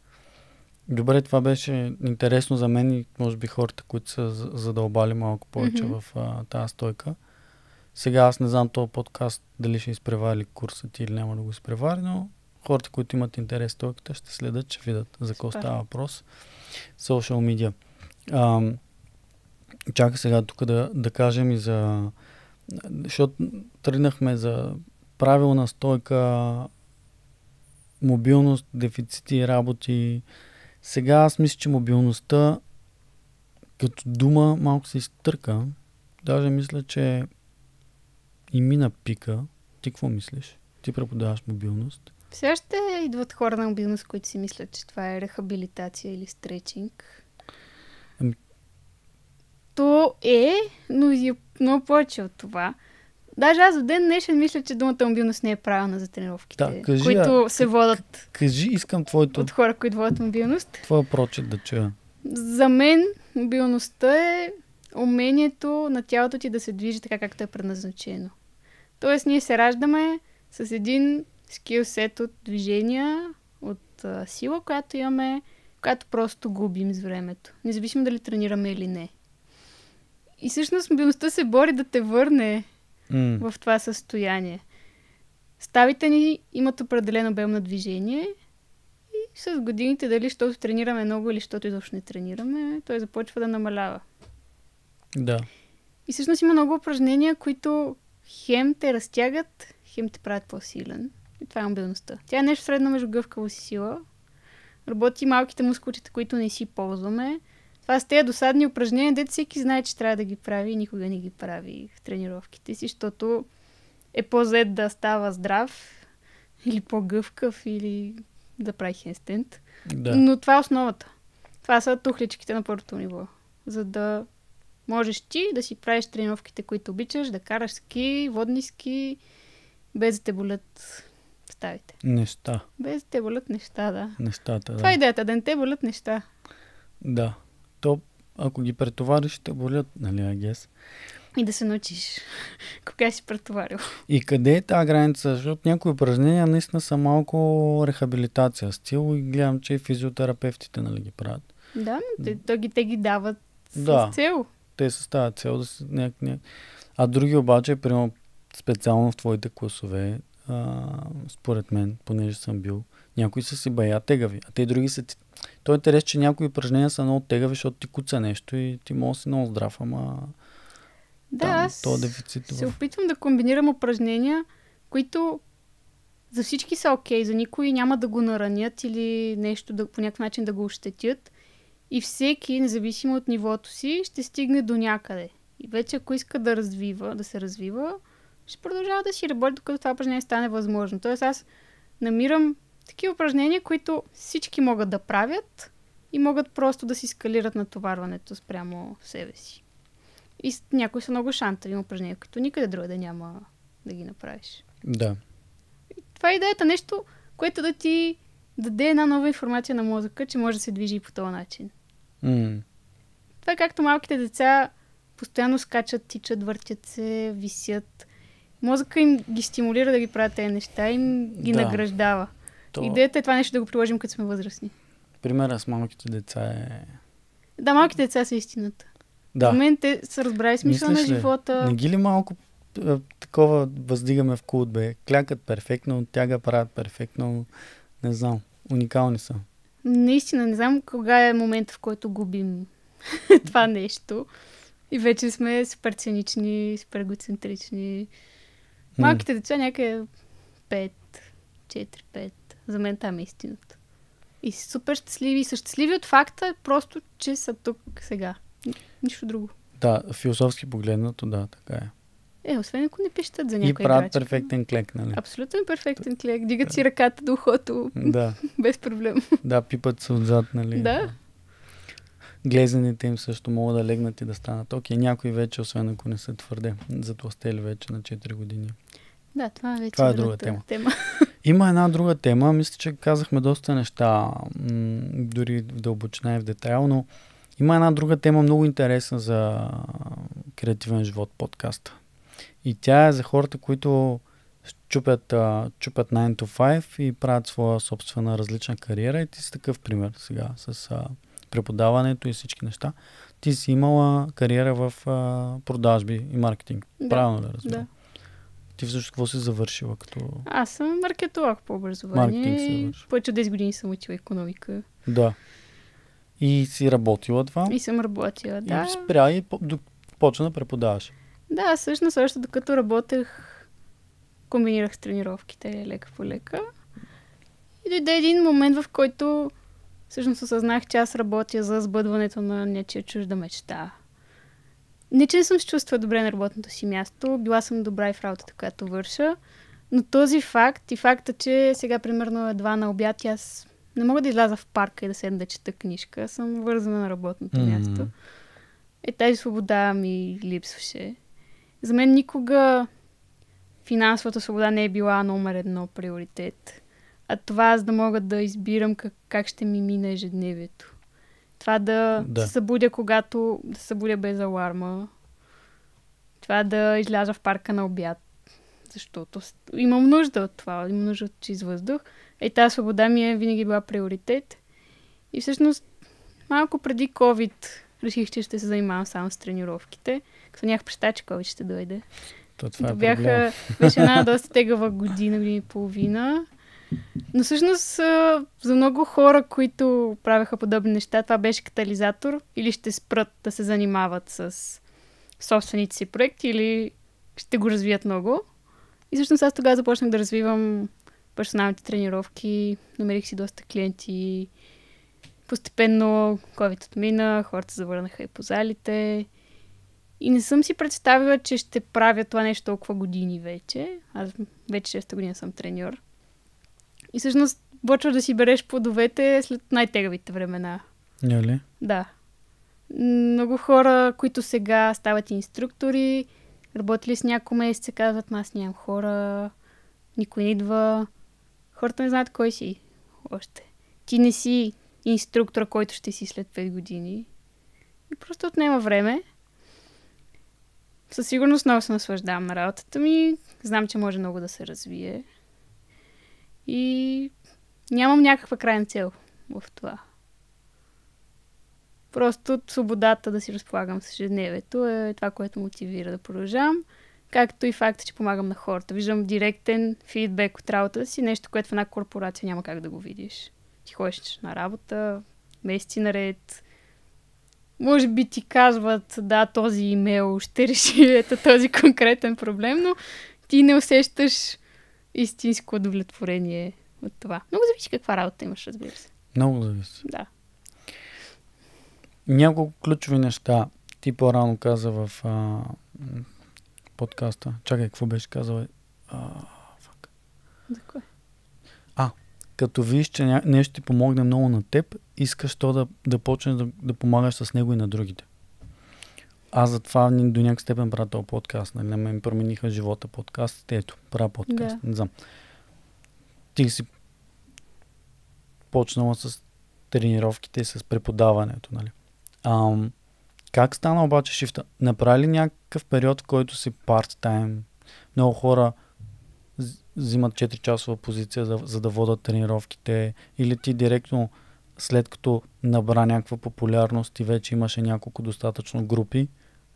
Добре, това беше интересно за мен и може би хората, които са задълбали малко повече mm-hmm. в а, тази стойка. Сега аз не знам този подкаст дали ще изпревари ти или няма да го изпревари, но хората, които имат интерес в стойката, ще следят, ще видят за какво става въпрос. Social media. А, сега тук да, да кажем и за... Защото тръгнахме за правилна стойка, мобилност, дефицити, работи, сега аз мисля, че мобилността като дума малко се изтърка. Даже мисля, че и мина пика. Ти какво мислиш? Ти преподаваш мобилност. Все още идват хора на мобилност, които си мислят, че това е рехабилитация или стречинг. Ами... То е, но и е много повече от това. Даже аз до ден днешен мисля, че думата мобилност не е правилна за тренировките, да, кажи, които а, се водат. Кажи, искам твоето. От хора, които водят мобилност. Твоя прочет да чуя. За мен мобилността е умението на тялото ти да се движи така, както е предназначено. Тоест, ние се раждаме с един скилсет от движения, от а, сила, която имаме, която просто губим с времето. Независимо дали тренираме или не. И всъщност мобилността се бори да те върне mm. в това състояние. Ставите ни имат определен обем на движение и с годините, дали защото тренираме много или защото изобщо не тренираме, той започва да намалява. Да. И всъщност има много упражнения, които хем те разтягат, хем те правят по-силен. И това е мобилността. Тя е нещо средно между гъвкавост и сила. Работи малките мускулчета, които не си ползваме. Това са тези досадни упражнения, дете всеки знае, че трябва да ги прави и никога не ги прави в тренировките си, защото е по-зет да става здрав или по-гъвкав или да прави хенстент. Да. Но това е основата. Това са тухличките на първото ниво. За да можеш ти да си правиш тренировките, които обичаш, да караш ски, водни ски, без да те болят ставите. Неща. Без да те болят неща, да. Нещата, да. Това е идеята, да не те болят неща. Да. То, ако ги претовариш, ще болят, нали, агес. И да се научиш кога си претоварил. И къде е тази граница? Защото някои упражнения наистина са малко рехабилитация стил и гледам, че и физиотерапевтите нали, ги правят. Да, но те, то ги, те ги дават да. с цел. Те се стават цел да са няк, А други обаче, прямо специално в твоите класове, а, според мен, понеже съм бил, някои са си бая тегави, а те други са ти то е интерес, че някои упражнения са много тегави, защото ти куца нещо и ти може да си много здрав, ама... Да, там, аз дефицит се в... опитвам да комбинирам упражнения, които за всички са окей, okay, за никой няма да го наранят или нещо да, по някакъв начин да го ощетят. И всеки, независимо от нивото си, ще стигне до някъде. И вече ако иска да развива, да се развива, ще продължава да си работи, докато това упражнение стане възможно. Тоест аз намирам такива упражнения, които всички могат да правят и могат просто да си скалират натоварването спрямо себе си. И някои са много шантави упражнения, които никъде друга да няма да ги направиш. Да. И това е идеята, нещо, което да ти даде една нова информация на мозъка, че може да се движи и по този начин. Mm. Това е както малките деца постоянно скачат, тичат, въртят се, висят. Мозъка им ги стимулира да ги правят тези неща, им ги да. награждава. То... Идеята е това нещо да го приложим, като сме възрастни. Примера с малките деца е... Да, малките деца са истината. Да. В момента те са разбрали смисъл на живота. Не ги ли малко е, такова въздигаме в култ, бе? Клякат перфектно, тяга правят перфектно. Не знам. Уникални са. Наистина, не знам кога е момента, в който губим това нещо. И вече сме супер цинични, супер егоцентрични. Малките деца някъде 5, 4-5. За мен там е истината. И си супер щастливи. И са щастливи от факта, просто, че са тук сега. Нищо друго. Да, философски погледнато, да, така е. Е, освен ако не пишат за някоя И правят играчка. перфектен клек, нали? Абсолютно перфектен клек. Дигат си ръката до ухото. Да. без проблем. Да, пипат се отзад, нали? Да. Глезените им също могат да легнат и да станат. Окей, някои вече, освен ако не са твърде затластели вече на 4 години. Да, това, е вече това е, е друга тема. тема. Има една друга тема. Мисля, че казахме доста неща, дори в дълбочина и в детайл, но има една друга тема, много интересна за креативен живот подкаста. И тя е за хората, които чупят, чупят 9 to 5 и правят своя собствена различна кариера. И ти си такъв пример сега с преподаването и всички неща. Ти си имала кариера в продажби и маркетинг. Да, Правилно да разбирам? Да. Ти всъщност какво си завършила като... Аз съм маркетолог по образование. Повече от 10 години съм учила економика. Да. И си работила това? И съм работила, да. И спря и почна да преподаваш. Да, всъщност също докато работех, комбинирах с тренировките лека по лека. И дойде един момент, в който всъщност осъзнах, че аз работя за сбъдването на нечия чужда мечта не че не съм се чувствала добре на работното си място, била съм добра и в работата, която върша, но този факт и факта, че сега примерно е два на обяд и аз не мога да изляза в парка и да седна да чета книжка, съм вързана на работното mm-hmm. място. Е, тази свобода ми липсваше. За мен никога финансовата свобода не е била номер едно приоритет. А това аз да мога да избирам как, как ще ми мине ежедневието. Това да, да. се събудя, когато да се събудя без аларма. Това да изляза в парка на обяд. Защото имам нужда от това. Имам нужда от чист въздух. Е, тази свобода ми е винаги била приоритет. И всъщност, малко преди COVID реших, че ще се занимавам само с тренировките. Като нямах представа, че COVID ще дойде. То това е бяха, беше една доста тегава година, година и половина. Но всъщност за много хора, които правяха подобни неща, това беше катализатор или ще спрат да се занимават с собствените си проекти или ще го развият много. И всъщност аз тогава започнах да развивам персоналните тренировки, намерих си доста клиенти. Постепенно COVID отмина, хората завърнаха и по залите. И не съм си представила, че ще правя това нещо толкова години вече. Аз вече 6 година съм треньор. И всъщност почваш да си береш плодовете след най-тегавите времена. Нали? Да. Много хора, които сега стават инструктори, работили с няколко месеца, казват, аз нямам хора, никой не идва. Хората не знаят кой си още. Ти не си инструктора, който ще си след 5 години. И просто отнема време. Със сигурност много се наслаждавам на работата ми. Знам, че може много да се развие. И нямам някаква крайна цел в това. Просто свободата да си разполагам с ежедневието е това, което мотивира да продължавам. Както и факта, че помагам на хората. Виждам директен фидбек от работата си, нещо, което в една корпорация няма как да го видиш. Ти ходиш на работа, месеци наред, може би ти казват, да, този имейл ще реши ето този конкретен проблем, но ти не усещаш истинско удовлетворение от това. Много зависи каква работа имаш, разбира се. Много зависи. Да. Няколко ключови неща. Ти по-рано каза в а, подкаста. Чакай, какво беше казал фак. За кое? А, като видиш, че нещо ти помогне много на теб, искаш то да, да почнеш да, да помагаш с него и на другите аз затова до някакъв степен правя този подкаст. Нали? На мен промениха живота подкаст, Ето, правя подкаст. Yeah. Не знам. Ти си почнала с тренировките и с преподаването. Нали? Ам, как стана обаче шифта? Направи ли някакъв период, в който си парт-тайм? Много хора взимат 4-часова позиция, за, за да водат тренировките. Или ти директно, след като набра някаква популярност и вече имаше няколко достатъчно групи,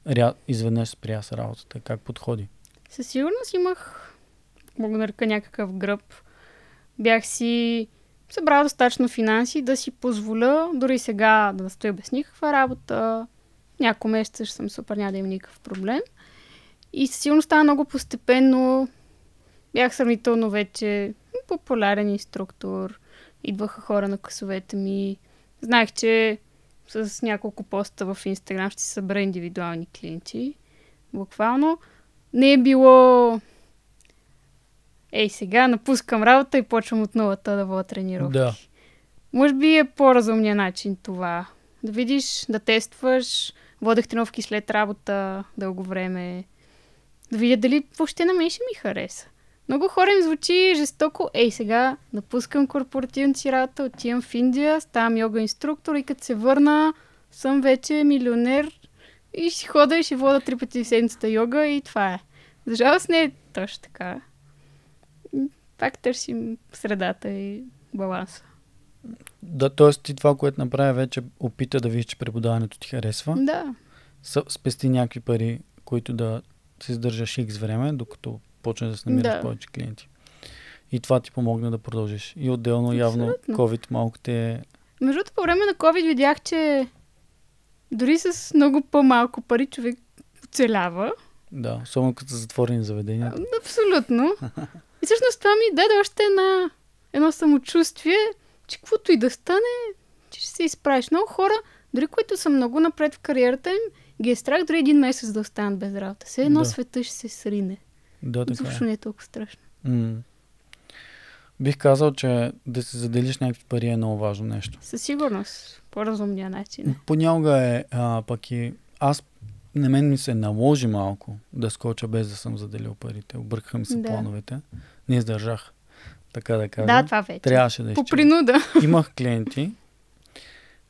ря... изведнъж спря с работата? Как подходи? Със сигурност имах, мога да нарека някакъв гръб. Бях си събрал достатъчно финанси да си позволя, дори сега да стоя без никаква работа. Няколко месеца ще съм супер, няма да има никакъв проблем. И със сигурност стана много постепенно. Бях сравнително вече популярен инструктор. Идваха хора на късовете ми. Знаех, че с няколко поста в Инстаграм ще събра индивидуални клиенти. Буквално. Не е било ей сега напускам работа и почвам от нулата да водя тренировки. Да. Може би е по-разумният начин това. Да видиш, да тестваш. Водех тренировки след работа дълго време. Да видя дали въобще на мен ще ми хареса. Много хора им звучи жестоко. Ей, сега напускам корпоративна си работа, отивам в Индия, ставам йога инструктор и като се върна, съм вече милионер и ще хода и ще вода три пъти в седмицата йога и това е. За жалост не е точно така. Пак търсим средата и баланса. Да, т.е. ти това, което направя, вече опита да видиш, че преподаването ти харесва. Да. Спести някакви пари, които да се издържаш икс време, докато почнеш да се намираш да. повече клиенти. И това ти помогна да продължиш. И отделно Абсолютно. явно COVID малко те... Между другото, по време на COVID видях, че дори с много по-малко пари човек оцелява. Да, особено като са затворени заведения. абсолютно. И всъщност това ми даде още една, едно самочувствие, че каквото и да стане, че ще се изправиш. Много хора, дори които са много напред в кариерата им, ги е страх дори един месец да останат без работа. Все едно да. света ще се срине. Да, така е. Защо не е толкова страшно. М- Бих казал, че да си заделиш някакви пари е много важно нещо. Със сигурност. По-разумния начин. Е. Понякога е, а, пък и аз на мен ми се наложи малко да скоча без да съм заделил парите. Объркаха ми се да. плановете. Не издържах. Така да кажа. Да, това вече. Трябваше да По изчакам. принуда. Имах клиенти,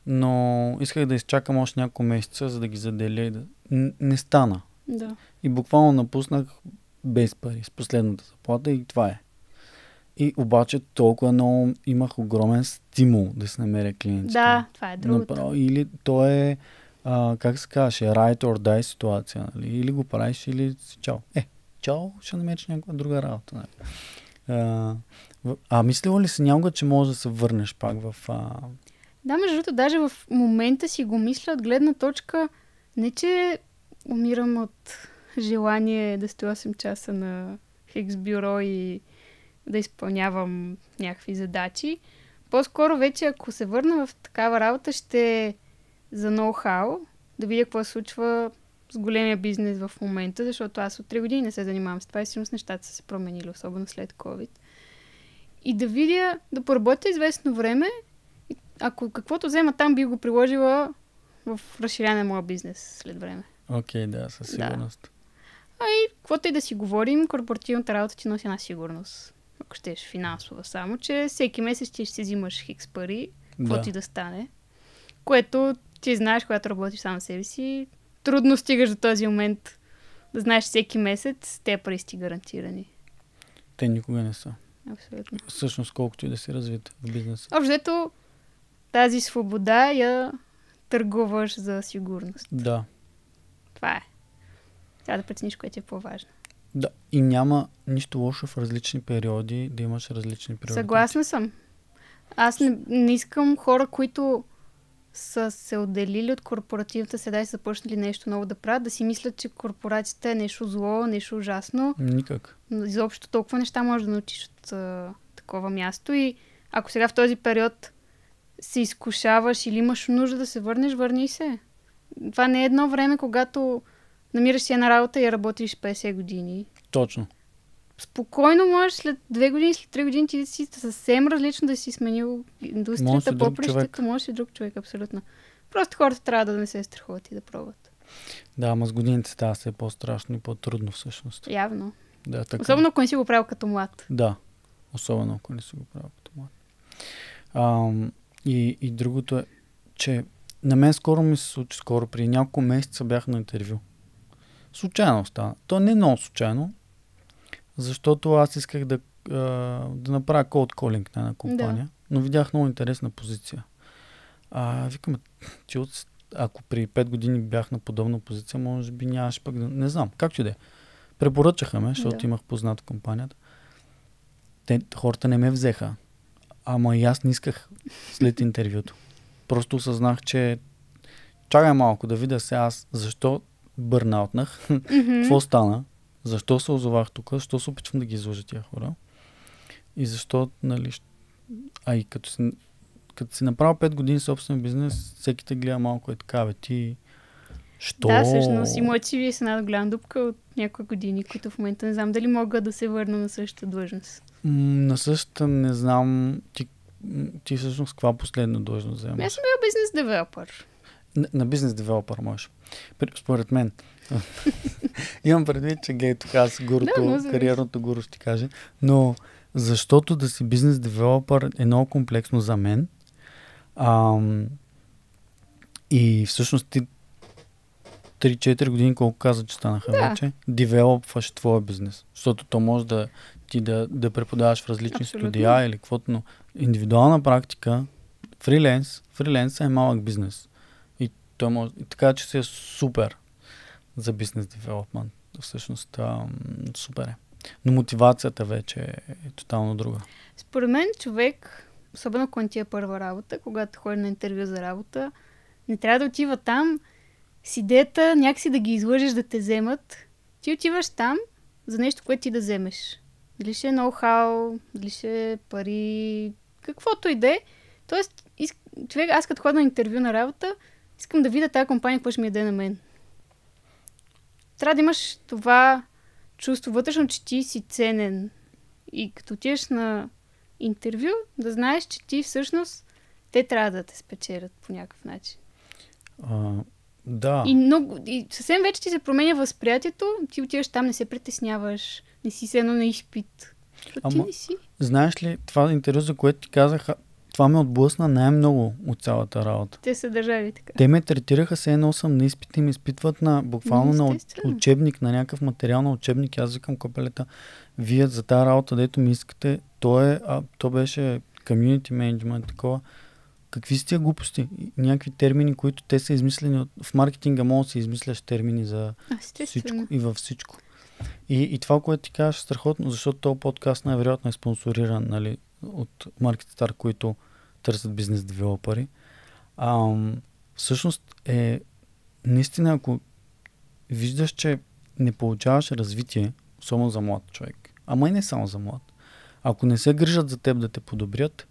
но исках да изчакам още няколко месеца, за да ги заделя. И да... Не стана. Да. И буквално напуснах без пари, с последната заплата и това е. И обаче толкова много имах огромен стимул да се намеря клиенти. Да, това е другото. Направо, или то е, а, как се казваше, right or die ситуация. Нали? Или го правиш, или си чао. Е, чао, ще намериш някаква друга работа. Нали? А, а мислила ли си някога, че можеш да се върнеш пак в... А... Да, между другото, даже в момента си го мисля от гледна точка, не че умирам от желание е да стоя 8 часа на Хикс бюро и да изпълнявам някакви задачи. По-скоро вече, ако се върна в такава работа, ще е за ноу-хау, да видя какво се случва с големия бизнес в момента, защото аз от 3 години не се занимавам с това и сигурно с нещата са се променили, особено след COVID. И да видя, да поработя известно време, ако каквото взема там, би го приложила в разширяване на моя бизнес след време. Окей, okay, да, със сигурност. Да. А и каквото и да си говорим, корпоративната работа ти носи една сигурност. Ако щеш финансова само, че всеки месец ти ще си взимаш хикс пари, каквото да. и да стане. Което ти знаеш, когато работиш сам себе си, трудно стигаш до този момент да знаеш всеки месец, те пари си гарантирани. Те никога не са. Абсолютно. Всъщност, колкото и да се развият в бизнеса. Общо, тази свобода я търгуваш за сигурност. Да. Това е. Трябва да прецениш кое ти е по-важно. Да, и няма нищо лошо в различни периоди да имаш различни периоди. Съгласна съм. Аз не, не искам хора, които са се отделили от корпоративната среда и са започнали нещо ново да правят, да си мислят, че корпорацията е нещо зло, нещо ужасно. Никак. Изобщо толкова неща можеш да научиш от а, такова място и ако сега в този период се изкушаваш или имаш нужда да се върнеш, върни се. Това не е едно време, когато намираш си една работа и работиш 50 години. Точно. Спокойно можеш след 2 години, след 3 години ти да си съвсем различно да си сменил индустрията, попрището, можеш и друг човек, абсолютно. Просто хората трябва да не се страхуват и да пробват. Да, ама с годините става се по-страшно и по-трудно всъщност. Явно. Да, така. Особено ако не си го правил като млад. Да, особено ако не си го правил като млад. А, и, и другото е, че на мен скоро ми се случи, скоро, при няколко месеца бях на интервю. Случайно стана. То не е много случайно, защото аз исках да, да направя cold calling на една компания, да. но видях много интересна позиция. А, викаме, че от, ако при 5 години бях на подобна позиция, може би нямаше пък да... Не знам, как че да е. Препоръчаха ме, защото да. имах познат в компанията. Те, хората не ме взеха. Ама и аз не исках след интервюто. Просто осъзнах, че чакай малко да видя се аз защо бърнаутнах. Mm-hmm. Какво стана? Защо се озовах тук? Защо се опитвам да ги излъжа тия хора? И защо, нали, а и като си, като си направил 5 години собствен бизнес, всеки те гледа малко е така, бе, ти... Що? Да, всъщност и моят CV с една голяма дупка от някои години, които в момента не знам дали мога да се върна на същата длъжност. на същата не знам ти, ти всъщност каква последна длъжност вземаш. Аз съм бил бизнес девелопър. На, на бизнес девелопър можеш. Според мен. Имам предвид, че гейто аз гурто, да, кариерното гуру ще каже. Но защото да си бизнес девелопър е много комплексно за мен. Ам, и всъщност ти 3-4 години, колко каза, че станаха да. вече, девелопваш твоя бизнес. Защото то може да ти да, да преподаваш в различни Абсолютно. студия или каквото, но индивидуална практика, фриленс, фриленс е малък бизнес той може... И така че си е супер за бизнес девелопмент. Всъщност, а, супер е. Но мотивацията вече е, е тотално друга. Според мен човек, особено ако ти е първа работа, когато ходи на интервю за работа, не трябва да отива там с идеята някакси да ги излъжеш да те вземат. Ти отиваш там за нещо, което ти да вземеш. Дали ще е ноу-хау, дали ще е пари, каквото и да е. Тоест, човек, аз като ходя на интервю на работа, искам да видя тази компания, какво ще ми яде на мен. Трябва да имаш това чувство вътрешно, че ти си ценен. И като отидеш на интервю, да знаеш, че ти всъщност те трябва да те спечелят по някакъв начин. А, да. И, много, и съвсем вече ти се променя възприятието, ти отиваш там, не се притесняваш, не си се едно на изпит. Ама, ти не си. Знаеш ли, това интервю, за което ти казах, това ме отблъсна най-много от цялата работа. Те се държали така. Те ме третираха с едно съм на и ме изпитват на, буквално на учебник, на някакъв материал на учебник. Аз викам копелета, вие за тази работа, дето ми искате, то, е, а, то беше community management, такова. Какви са тия глупости? Някакви термини, които те са измислени. От... В маркетинга може да се измисляш термини за всичко и във всичко. И, и това, което ти казваш, е страхотно, защото този подкаст най-вероятно е спонсориран нали, от Market Star, които търсят бизнес девелопери. всъщност е, наистина, ако виждаш, че не получаваш развитие, особено за млад човек, ама и не само за млад, ако не се грижат за теб да те подобрят,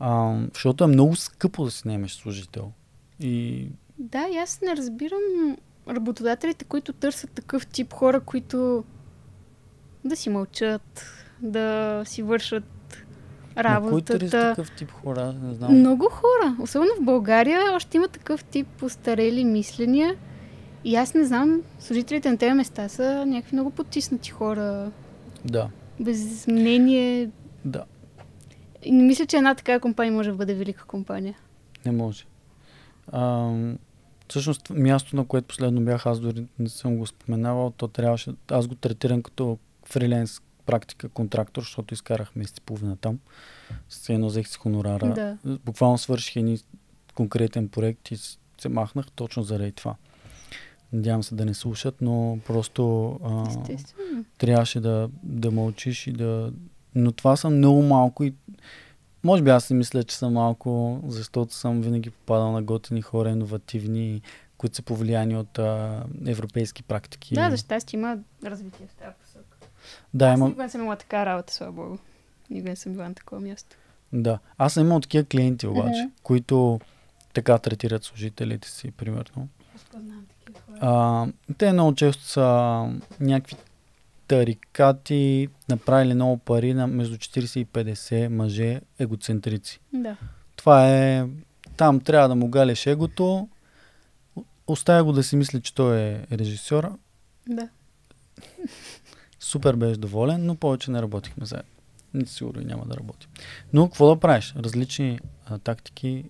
а, защото е много скъпо да си наемеш служител. И... Да, и аз не разбирам работодателите, които търсят такъв тип хора, които да си мълчат, да си вършат е работата. Кой търси такъв тип хора? Не знам. Много хора. Особено в България още има такъв тип постарели мисления. И аз не знам, служителите на тези места са някакви много потиснати хора. Да. Без мнение. Да. И не мисля, че една такава компания може да бъде велика компания. Не може. А, всъщност, място, на което последно бях, аз дори не съм го споменавал, то трябваше, аз го третирам като фриленс практика контрактор, защото изкарах месец и половина там. С едно взех с хонорара. Да. Буквално свърших един конкретен проект и се махнах точно заради това. Надявам се да не слушат, но просто а, трябваше да, да мълчиш и да... Но това съм много малко и може би аз си мисля, че съм малко, защото съм винаги попадал на готини хора, иновативни, които са повлияни от а, европейски практики. Да, за щастие има развитие в тази да, Аз имам... никога не съм имала така работа, слава богу. Никога не съм била на такова място. Да. Аз съм имал такива клиенти обаче, mm-hmm. които така третират служителите си, примерно. А, те много често са някакви тарикати, направили много пари на между 40 и 50 мъже егоцентрици. Да. Това е... Там трябва да му галеш егото. Оставя го да си мисли, че той е режисьор. Да. супер беше доволен, но повече не работихме заедно. Не сигурно няма да работим. Но какво да правиш? Различни а, тактики.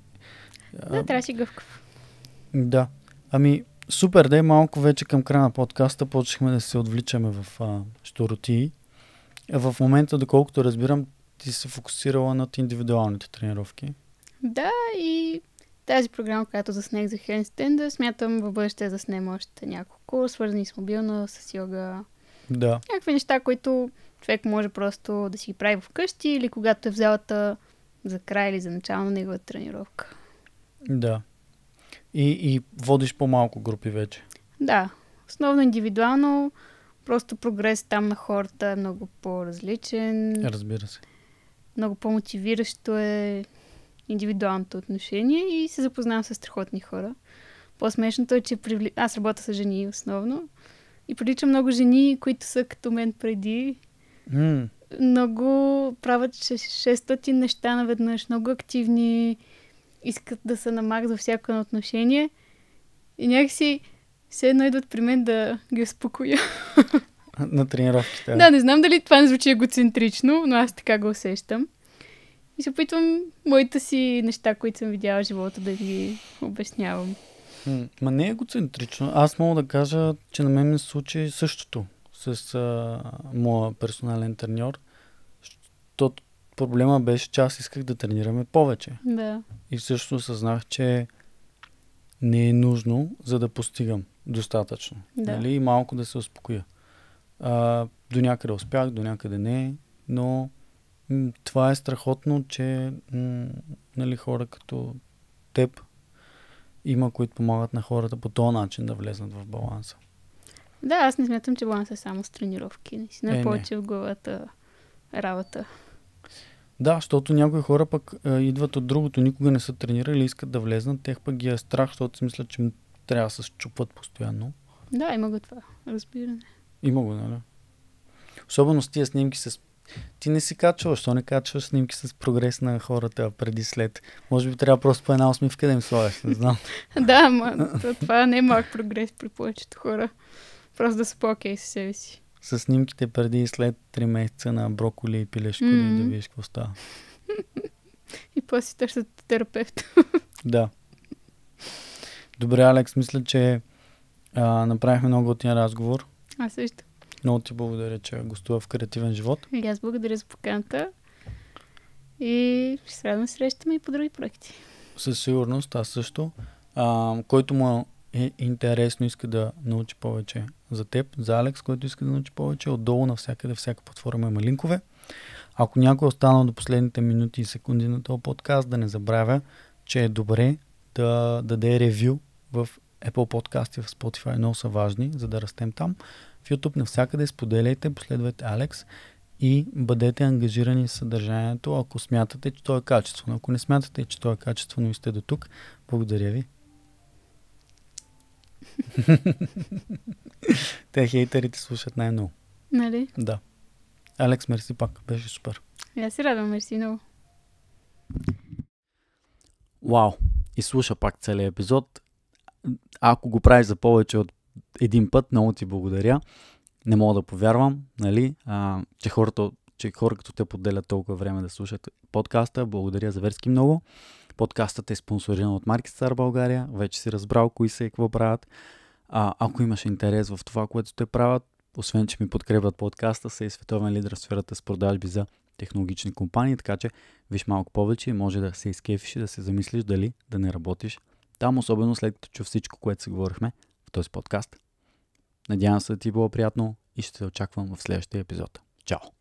А, да, си гъвкав. Да. Ами, супер, да малко вече към края на подкаста почнахме да се отвличаме в щуроти. Е, в момента, доколкото разбирам, ти се фокусирала над индивидуалните тренировки. Да, и тази програма, която заснех за Хенстенда, смятам в бъдеще да заснем още няколко, свързани с мобилна, с йога, да. Някакви неща, които човек може просто да си ги прави вкъщи или когато е в залата за край или за начало на неговата тренировка. Да. И, и водиш по-малко групи вече. Да. Основно индивидуално, просто прогрес там на хората е много по-различен. Разбира се. Много по-мотивиращо е индивидуалното отношение и се запознавам с страхотни хора. По-смешното е, че привли... аз работя с жени основно. И прилича много жени, които са като мен преди. Mm. Много правят 600 неща наведнъж, много активни, искат да се намагат за всяко на отношение. И някакси все едно идват при мен да ги успокоя. На тренировките. Да, не знам дали това не звучи егоцентрично, но аз така го усещам. И се опитвам моите си неща, които съм видяла в живота, да ги обяснявам. Ма не е егоцентрично. Аз мога да кажа, че на мен ми се случи същото с а, моя персонален треньор. Защото проблема беше, че аз исках да тренираме повече. Да. И също осъзнах, че не е нужно, за да постигам достатъчно. Да. Нали? И малко да се успокоя. А, до някъде успях, до някъде не, но м- това е страхотно, че м- нали, хора като теб има, които помагат на хората по този начин да влезнат в баланса. Да, аз не смятам, че баланса е само с тренировки. Не си е, повече в главата работа. Да, защото някои хора пък е, идват от другото, никога не са тренирали, искат да влезнат, тех пък ги е страх, защото си мислят, че трябва да се щупват постоянно. Да, има го това, разбиране. Има го, нали? Особено с тия снимки с ти не си качваш, що не качваш снимки с прогрес на хората преди след? Може би трябва просто по една усмивка да им слагаш, не знам. да, ма, това не е малък прогрес при повечето хора. Просто да са по-окей с себе си. С снимките преди и след 3 месеца на броколи и пилешко mm-hmm. да видиш какво става. и после търсят терапевт. да. Добре, Алекс, мисля, че а, направихме много от разговор. Аз също. Много ти благодаря, че гостува в Креативен живот. И аз благодаря за поканата. И ще радвам срещаме и по други проекти. Със сигурност, аз също. А, който му е интересно, иска да научи повече за теб, за Алекс, който иска да научи повече. Отдолу навсякъде, всяка платформа има линкове. Ако някой е останал до последните минути и секунди на този подкаст, да не забравя, че е добре да даде ревю в Apple Podcast и в Spotify. Много са важни, за да растем там в YouTube навсякъде споделяйте, последвайте Алекс и бъдете ангажирани с съдържанието, ако смятате, че то е качествено. Ако не смятате, че то е качествено и сте до тук, благодаря ви. Те хейтерите слушат най-много. Нали? Да. Алекс, мерси пак. Беше супер. Я се радвам, мерси много. Вау! И слуша пак целият епизод. Ако го правиш за повече от един път, много ти благодаря. Не мога да повярвам, нали, а, че хората че хора като те поделят толкова време да слушат подкаста. Благодаря за верски много. Подкастът е спонсориран от Маркетстар България. Вече си разбрал кои са и какво правят. А, ако имаш интерес в това, което те правят, освен, че ми подкрепят подкаста, са и световен лидер в сферата с продажби за технологични компании, така че виж малко повече и може да се изкефиш и да се замислиш дали да не работиш там, особено след като чу всичко, което си говорихме в този подкаст. Надявам се да ти е било приятно и ще се очаквам в следващия епизод. Чао!